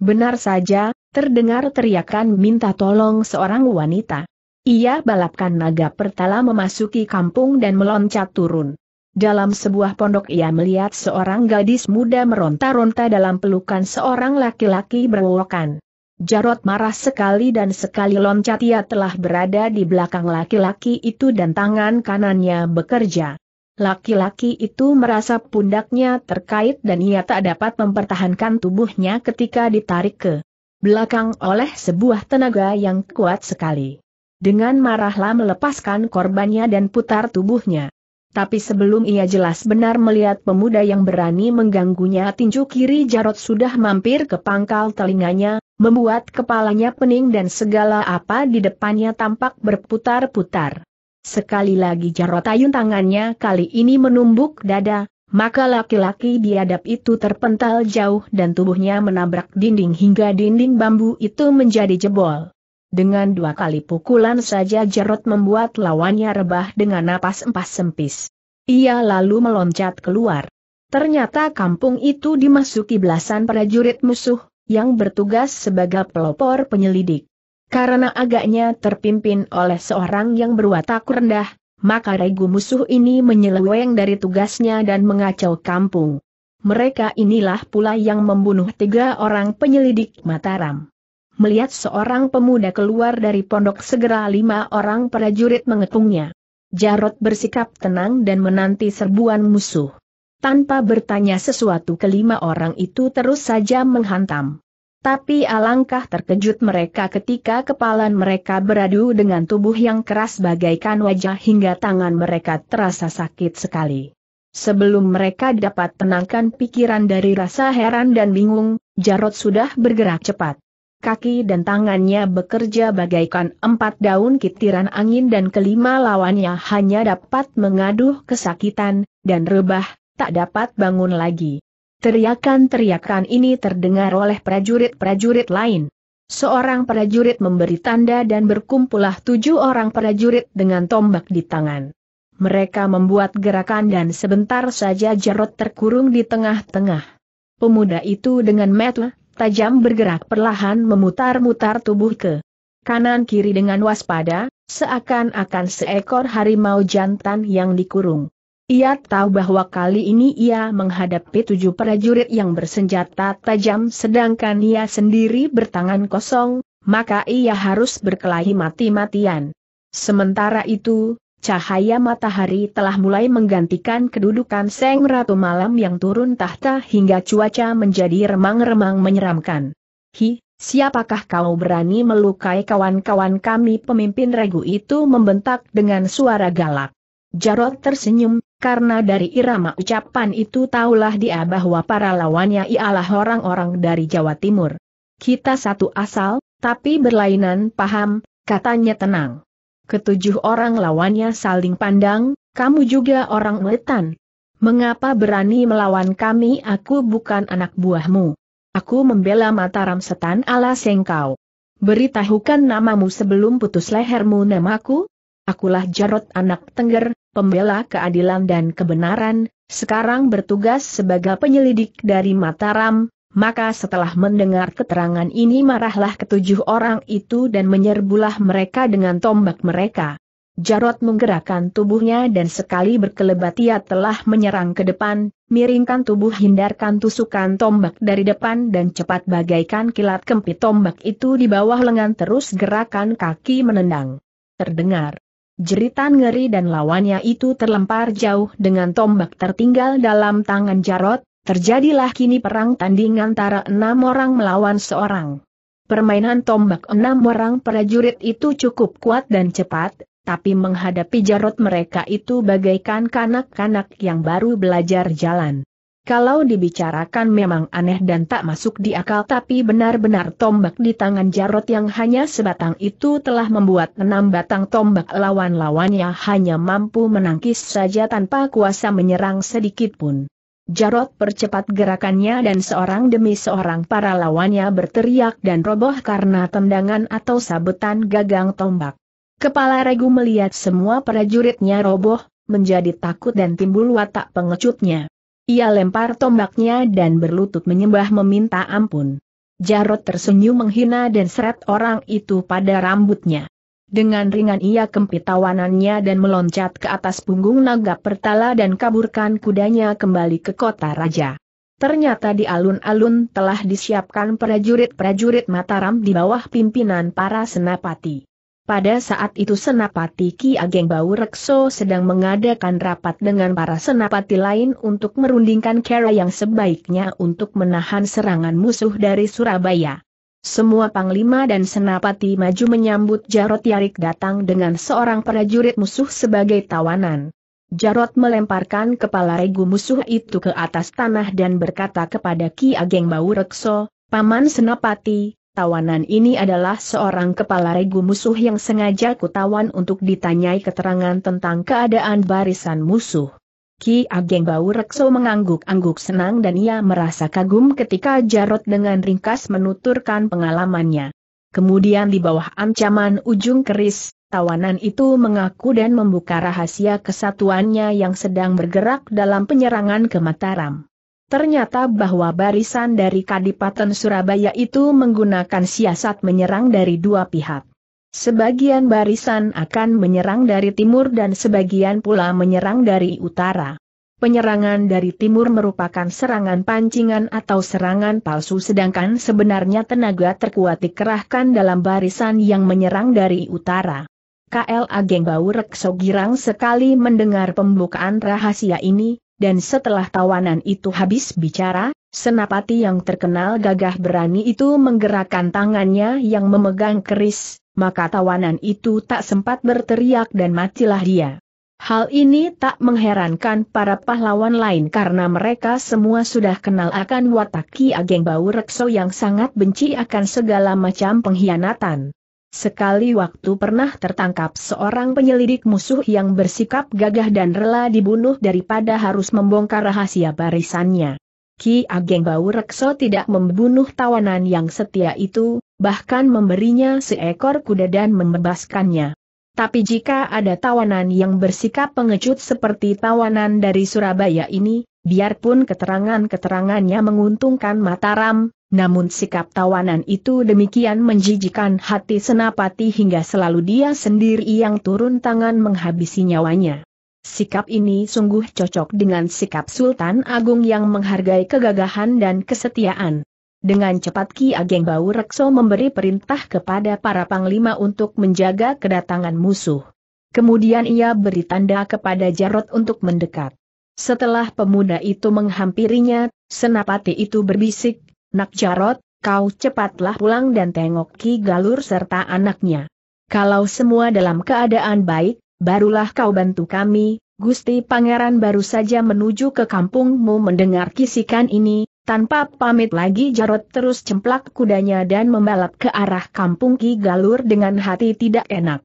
Benar saja, terdengar teriakan minta tolong seorang wanita. Ia balapkan naga pertala memasuki kampung dan meloncat turun. Dalam sebuah pondok ia melihat seorang gadis muda meronta-ronta dalam pelukan seorang laki-laki berwokan. Jarot marah sekali dan sekali loncat ia telah berada di belakang laki-laki itu dan tangan kanannya bekerja. Laki-laki itu merasa pundaknya terkait dan ia tak dapat mempertahankan tubuhnya ketika ditarik ke belakang oleh sebuah tenaga yang kuat sekali. Dengan marahlah melepaskan korbannya dan putar tubuhnya. Tapi sebelum ia jelas benar melihat pemuda yang berani mengganggunya tinju kiri Jarot sudah mampir ke pangkal telinganya, membuat kepalanya pening dan segala apa di depannya tampak berputar-putar. Sekali lagi Jarot ayun tangannya kali ini menumbuk dada, maka laki-laki biadab itu terpental jauh dan tubuhnya menabrak dinding hingga dinding bambu itu menjadi jebol. Dengan dua kali pukulan saja Jarot membuat lawannya rebah dengan napas empas sempis. Ia lalu meloncat keluar. Ternyata kampung itu dimasuki belasan prajurit musuh, yang bertugas sebagai pelopor penyelidik. Karena agaknya terpimpin oleh seorang yang berwatak rendah, maka regu musuh ini menyeleweng dari tugasnya dan mengacau kampung. Mereka inilah pula yang membunuh tiga orang penyelidik Mataram. Melihat seorang pemuda keluar dari pondok segera lima orang prajurit mengepungnya. Jarot bersikap tenang dan menanti serbuan musuh. Tanpa bertanya sesuatu kelima orang itu terus saja menghantam. Tapi alangkah terkejut mereka ketika kepalan mereka beradu dengan tubuh yang keras bagaikan wajah hingga tangan mereka terasa sakit sekali. Sebelum mereka dapat tenangkan pikiran dari rasa heran dan bingung, Jarot sudah bergerak cepat. Kaki dan tangannya bekerja bagaikan empat daun kitiran angin dan kelima lawannya hanya dapat mengaduh kesakitan, dan rebah, tak dapat bangun lagi. Teriakan-teriakan ini terdengar oleh prajurit-prajurit lain. Seorang prajurit memberi tanda dan berkumpullah tujuh orang prajurit dengan tombak di tangan. Mereka membuat gerakan dan sebentar saja Jarot terkurung di tengah-tengah. Pemuda itu dengan metu, tajam bergerak perlahan memutar-mutar tubuh ke kanan-kiri dengan waspada, seakan-akan seekor harimau jantan yang dikurung. Ia tahu bahwa kali ini ia menghadapi tujuh prajurit yang bersenjata tajam sedangkan ia sendiri bertangan kosong, maka ia harus berkelahi mati-matian. Sementara itu, cahaya matahari telah mulai menggantikan kedudukan Seng Ratu Malam yang turun tahta hingga cuaca menjadi remang-remang menyeramkan. Hi, siapakah kau berani melukai kawan-kawan kami pemimpin regu itu membentak dengan suara galak. Jarot tersenyum, karena dari irama ucapan itu taulah dia bahwa para lawannya ialah orang-orang dari Jawa Timur. Kita satu asal, tapi berlainan paham, katanya tenang. Ketujuh orang lawannya saling pandang, kamu juga orang wetan. Mengapa berani melawan kami aku bukan anak buahmu. Aku membela Mataram Setan ala Sengkau. Beritahukan namamu sebelum putus lehermu namaku. Akulah Jarot anak Tengger, pembela keadilan dan kebenaran, sekarang bertugas sebagai penyelidik dari Mataram, maka setelah mendengar keterangan ini marahlah ketujuh orang itu dan menyerbulah mereka dengan tombak mereka. Jarot menggerakkan tubuhnya dan sekali berkelebat ia telah menyerang ke depan, miringkan tubuh hindarkan tusukan tombak dari depan dan cepat bagaikan kilat kempit tombak itu di bawah lengan terus gerakan kaki menendang. Terdengar Jeritan ngeri dan lawannya itu terlempar jauh dengan tombak tertinggal dalam tangan Jarot, terjadilah kini perang tanding antara enam orang melawan seorang. Permainan tombak enam orang prajurit itu cukup kuat dan cepat, tapi menghadapi Jarot mereka itu bagaikan kanak-kanak yang baru belajar jalan. Kalau dibicarakan memang aneh dan tak masuk di akal tapi benar-benar tombak di tangan Jarot yang hanya sebatang itu telah membuat enam batang tombak lawan-lawannya hanya mampu menangkis saja tanpa kuasa menyerang sedikit pun. Jarot percepat gerakannya dan seorang demi seorang para lawannya berteriak dan roboh karena tendangan atau sabetan gagang tombak. Kepala Regu melihat semua prajuritnya roboh, menjadi takut dan timbul watak pengecutnya. Ia lempar tombaknya dan berlutut menyembah meminta ampun. Jarot tersenyum menghina dan seret orang itu pada rambutnya. Dengan ringan ia kempit tawanannya dan meloncat ke atas punggung naga pertala dan kaburkan kudanya kembali ke kota raja. Ternyata di alun-alun telah disiapkan prajurit-prajurit Mataram di bawah pimpinan para senapati. Pada saat itu Senapati Ki Ageng Bau Rekso sedang mengadakan rapat dengan para senapati lain untuk merundingkan cara yang sebaiknya untuk menahan serangan musuh dari Surabaya. Semua panglima dan senapati maju menyambut Jarot Yarik datang dengan seorang prajurit musuh sebagai tawanan. Jarot melemparkan kepala regu musuh itu ke atas tanah dan berkata kepada Ki Ageng Bau Rekso, Paman Senapati, tawanan ini adalah seorang kepala regu musuh yang sengaja kutawan untuk ditanyai keterangan tentang keadaan barisan musuh. Ki Ageng Bau Rekso mengangguk-angguk senang dan ia merasa kagum ketika Jarot dengan ringkas menuturkan pengalamannya. Kemudian di bawah ancaman ujung keris, tawanan itu mengaku dan membuka rahasia kesatuannya yang sedang bergerak dalam penyerangan ke Mataram. Ternyata bahwa barisan dari Kadipaten Surabaya itu menggunakan siasat menyerang dari dua pihak. Sebagian barisan akan menyerang dari timur dan sebagian pula menyerang dari utara. Penyerangan dari timur merupakan serangan pancingan atau serangan palsu sedangkan sebenarnya tenaga terkuat dikerahkan dalam barisan yang menyerang dari utara. KL Ageng Baurek girang sekali mendengar pembukaan rahasia ini, dan setelah tawanan itu habis bicara, senapati yang terkenal gagah berani itu menggerakkan tangannya yang memegang keris, maka tawanan itu tak sempat berteriak dan matilah dia. Hal ini tak mengherankan para pahlawan lain karena mereka semua sudah kenal akan watak Ki Ageng Bau Rekso yang sangat benci akan segala macam pengkhianatan. Sekali waktu pernah tertangkap seorang penyelidik musuh yang bersikap gagah dan rela dibunuh daripada harus membongkar rahasia barisannya. Ki Ageng Bau Rekso tidak membunuh tawanan yang setia itu, bahkan memberinya seekor kuda dan membebaskannya. Tapi jika ada tawanan yang bersikap pengecut seperti tawanan dari Surabaya ini, biarpun keterangan-keterangannya menguntungkan Mataram, namun sikap tawanan itu demikian menjijikan hati Senapati hingga selalu dia sendiri yang turun tangan menghabisi nyawanya. Sikap ini sungguh cocok dengan sikap Sultan Agung yang menghargai kegagahan dan kesetiaan. Dengan cepat Ki Ageng Bau Rekso memberi perintah kepada para panglima untuk menjaga kedatangan musuh. Kemudian ia beri tanda kepada Jarot untuk mendekat. Setelah pemuda itu menghampirinya, Senapati itu berbisik, Nak Jarot, kau cepatlah pulang dan tengok Ki Galur serta anaknya. Kalau semua dalam keadaan baik, barulah kau bantu kami, Gusti Pangeran baru saja menuju ke kampungmu mendengar kisikan ini, tanpa pamit lagi Jarot terus cemplak kudanya dan membalap ke arah kampung Ki Galur dengan hati tidak enak.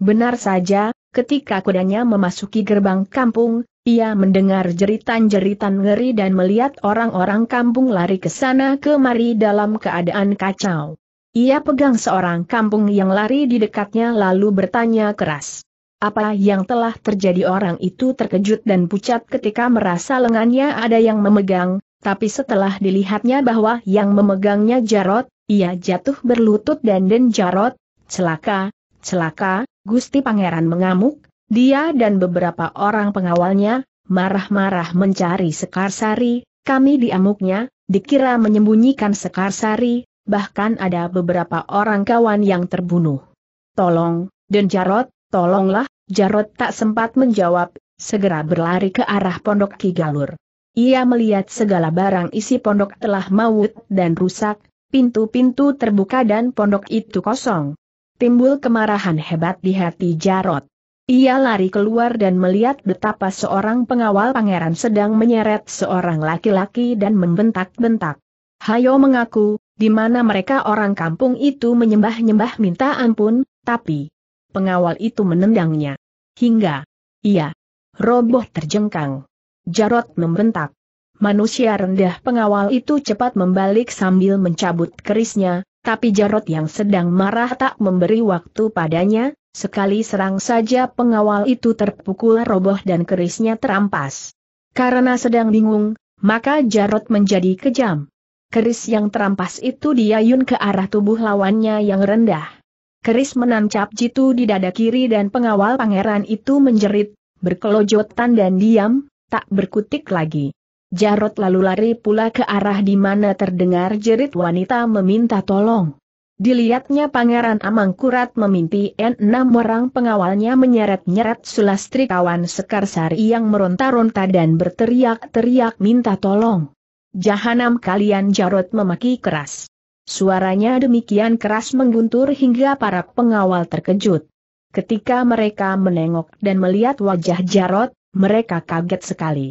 Benar saja, ketika kudanya memasuki gerbang kampung, ia mendengar jeritan-jeritan ngeri dan melihat orang-orang kampung lari ke sana kemari dalam keadaan kacau. Ia pegang seorang kampung yang lari di dekatnya lalu bertanya keras. Apa yang telah terjadi orang itu terkejut dan pucat ketika merasa lengannya ada yang memegang, tapi setelah dilihatnya bahwa yang memegangnya Jarot, ia jatuh berlutut dan den Jarot, celaka, celaka, Gusti Pangeran mengamuk, dia dan beberapa orang pengawalnya, marah-marah mencari Sekarsari, kami diamuknya, dikira menyembunyikan Sekarsari, bahkan ada beberapa orang kawan yang terbunuh. Tolong, dan Jarot, tolonglah, Jarot tak sempat menjawab, segera berlari ke arah pondok Ki Galur. Ia melihat segala barang isi pondok telah maut dan rusak, pintu-pintu terbuka dan pondok itu kosong. Timbul kemarahan hebat di hati Jarot. Ia lari keluar dan melihat betapa seorang pengawal pangeran sedang menyeret seorang laki-laki dan membentak-bentak. Hayo mengaku, di mana mereka orang kampung itu menyembah-nyembah minta ampun, tapi pengawal itu menendangnya. Hingga ia roboh terjengkang. Jarot membentak. Manusia rendah pengawal itu cepat membalik sambil mencabut kerisnya, tapi Jarot yang sedang marah tak memberi waktu padanya, Sekali serang saja pengawal itu terpukul roboh dan kerisnya terampas. Karena sedang bingung, maka Jarot menjadi kejam. Keris yang terampas itu diayun ke arah tubuh lawannya yang rendah. Keris menancap jitu di dada kiri dan pengawal pangeran itu menjerit, berkelojotan dan diam, tak berkutik lagi. Jarot lalu lari pula ke arah di mana terdengar jerit wanita meminta tolong. Dilihatnya Pangeran Amangkurat meminti enam orang pengawalnya menyeret-nyeret Sulastri kawan Sekarsari yang meronta-ronta dan berteriak-teriak minta tolong. Jahanam kalian Jarot memaki keras. Suaranya demikian keras mengguntur hingga para pengawal terkejut. Ketika mereka menengok dan melihat wajah Jarot, mereka kaget sekali.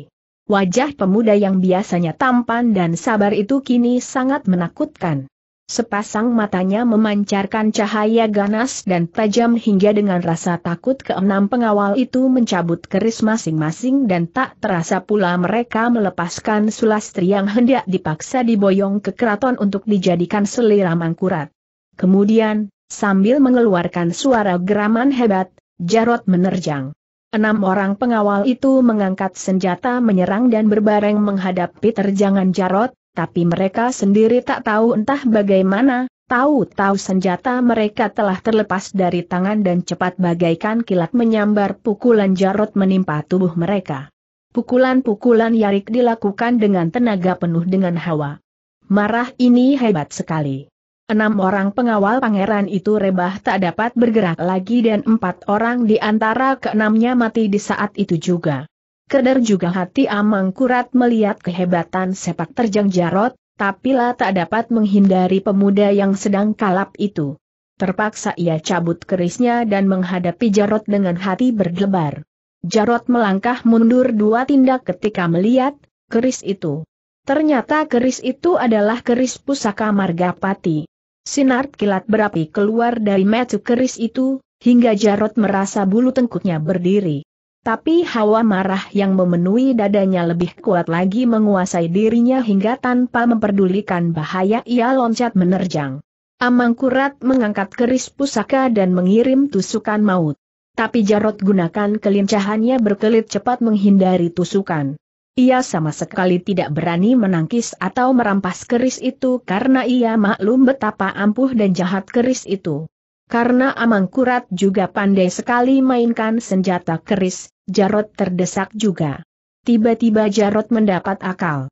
Wajah pemuda yang biasanya tampan dan sabar itu kini sangat menakutkan. Sepasang matanya memancarkan cahaya ganas dan tajam hingga dengan rasa takut keenam pengawal itu mencabut keris masing-masing dan tak terasa pula mereka melepaskan sulastri yang hendak dipaksa diboyong ke keraton untuk dijadikan selera mangkurat. Kemudian, sambil mengeluarkan suara geraman hebat, Jarot menerjang. Enam orang pengawal itu mengangkat senjata menyerang dan berbareng menghadapi terjangan Jarod. Jarot, tapi mereka sendiri tak tahu entah bagaimana, tahu-tahu senjata mereka telah terlepas dari tangan dan cepat bagaikan kilat menyambar pukulan jarot menimpa tubuh mereka. Pukulan-pukulan Yarik dilakukan dengan tenaga penuh dengan hawa. Marah ini hebat sekali. Enam orang pengawal pangeran itu rebah tak dapat bergerak lagi dan empat orang di antara keenamnya mati di saat itu juga. Keder juga hati Amang Kurat melihat kehebatan sepak terjang Jarot, tapi lah tak dapat menghindari pemuda yang sedang kalap itu. Terpaksa ia cabut kerisnya dan menghadapi Jarot dengan hati berdebar. Jarot melangkah mundur dua tindak ketika melihat keris itu. Ternyata keris itu adalah keris pusaka Margapati. Sinar kilat berapi keluar dari metu keris itu, hingga Jarot merasa bulu tengkuknya berdiri. Tapi hawa marah yang memenuhi dadanya lebih kuat lagi menguasai dirinya hingga tanpa memperdulikan bahaya ia loncat menerjang. Amangkurat mengangkat keris pusaka dan mengirim tusukan maut. Tapi Jarot gunakan kelincahannya berkelit cepat menghindari tusukan. Ia sama sekali tidak berani menangkis atau merampas keris itu karena ia maklum betapa ampuh dan jahat keris itu. Karena Amangkurat juga pandai sekali mainkan senjata keris, Jarot terdesak juga. Tiba-tiba Jarot mendapat akal.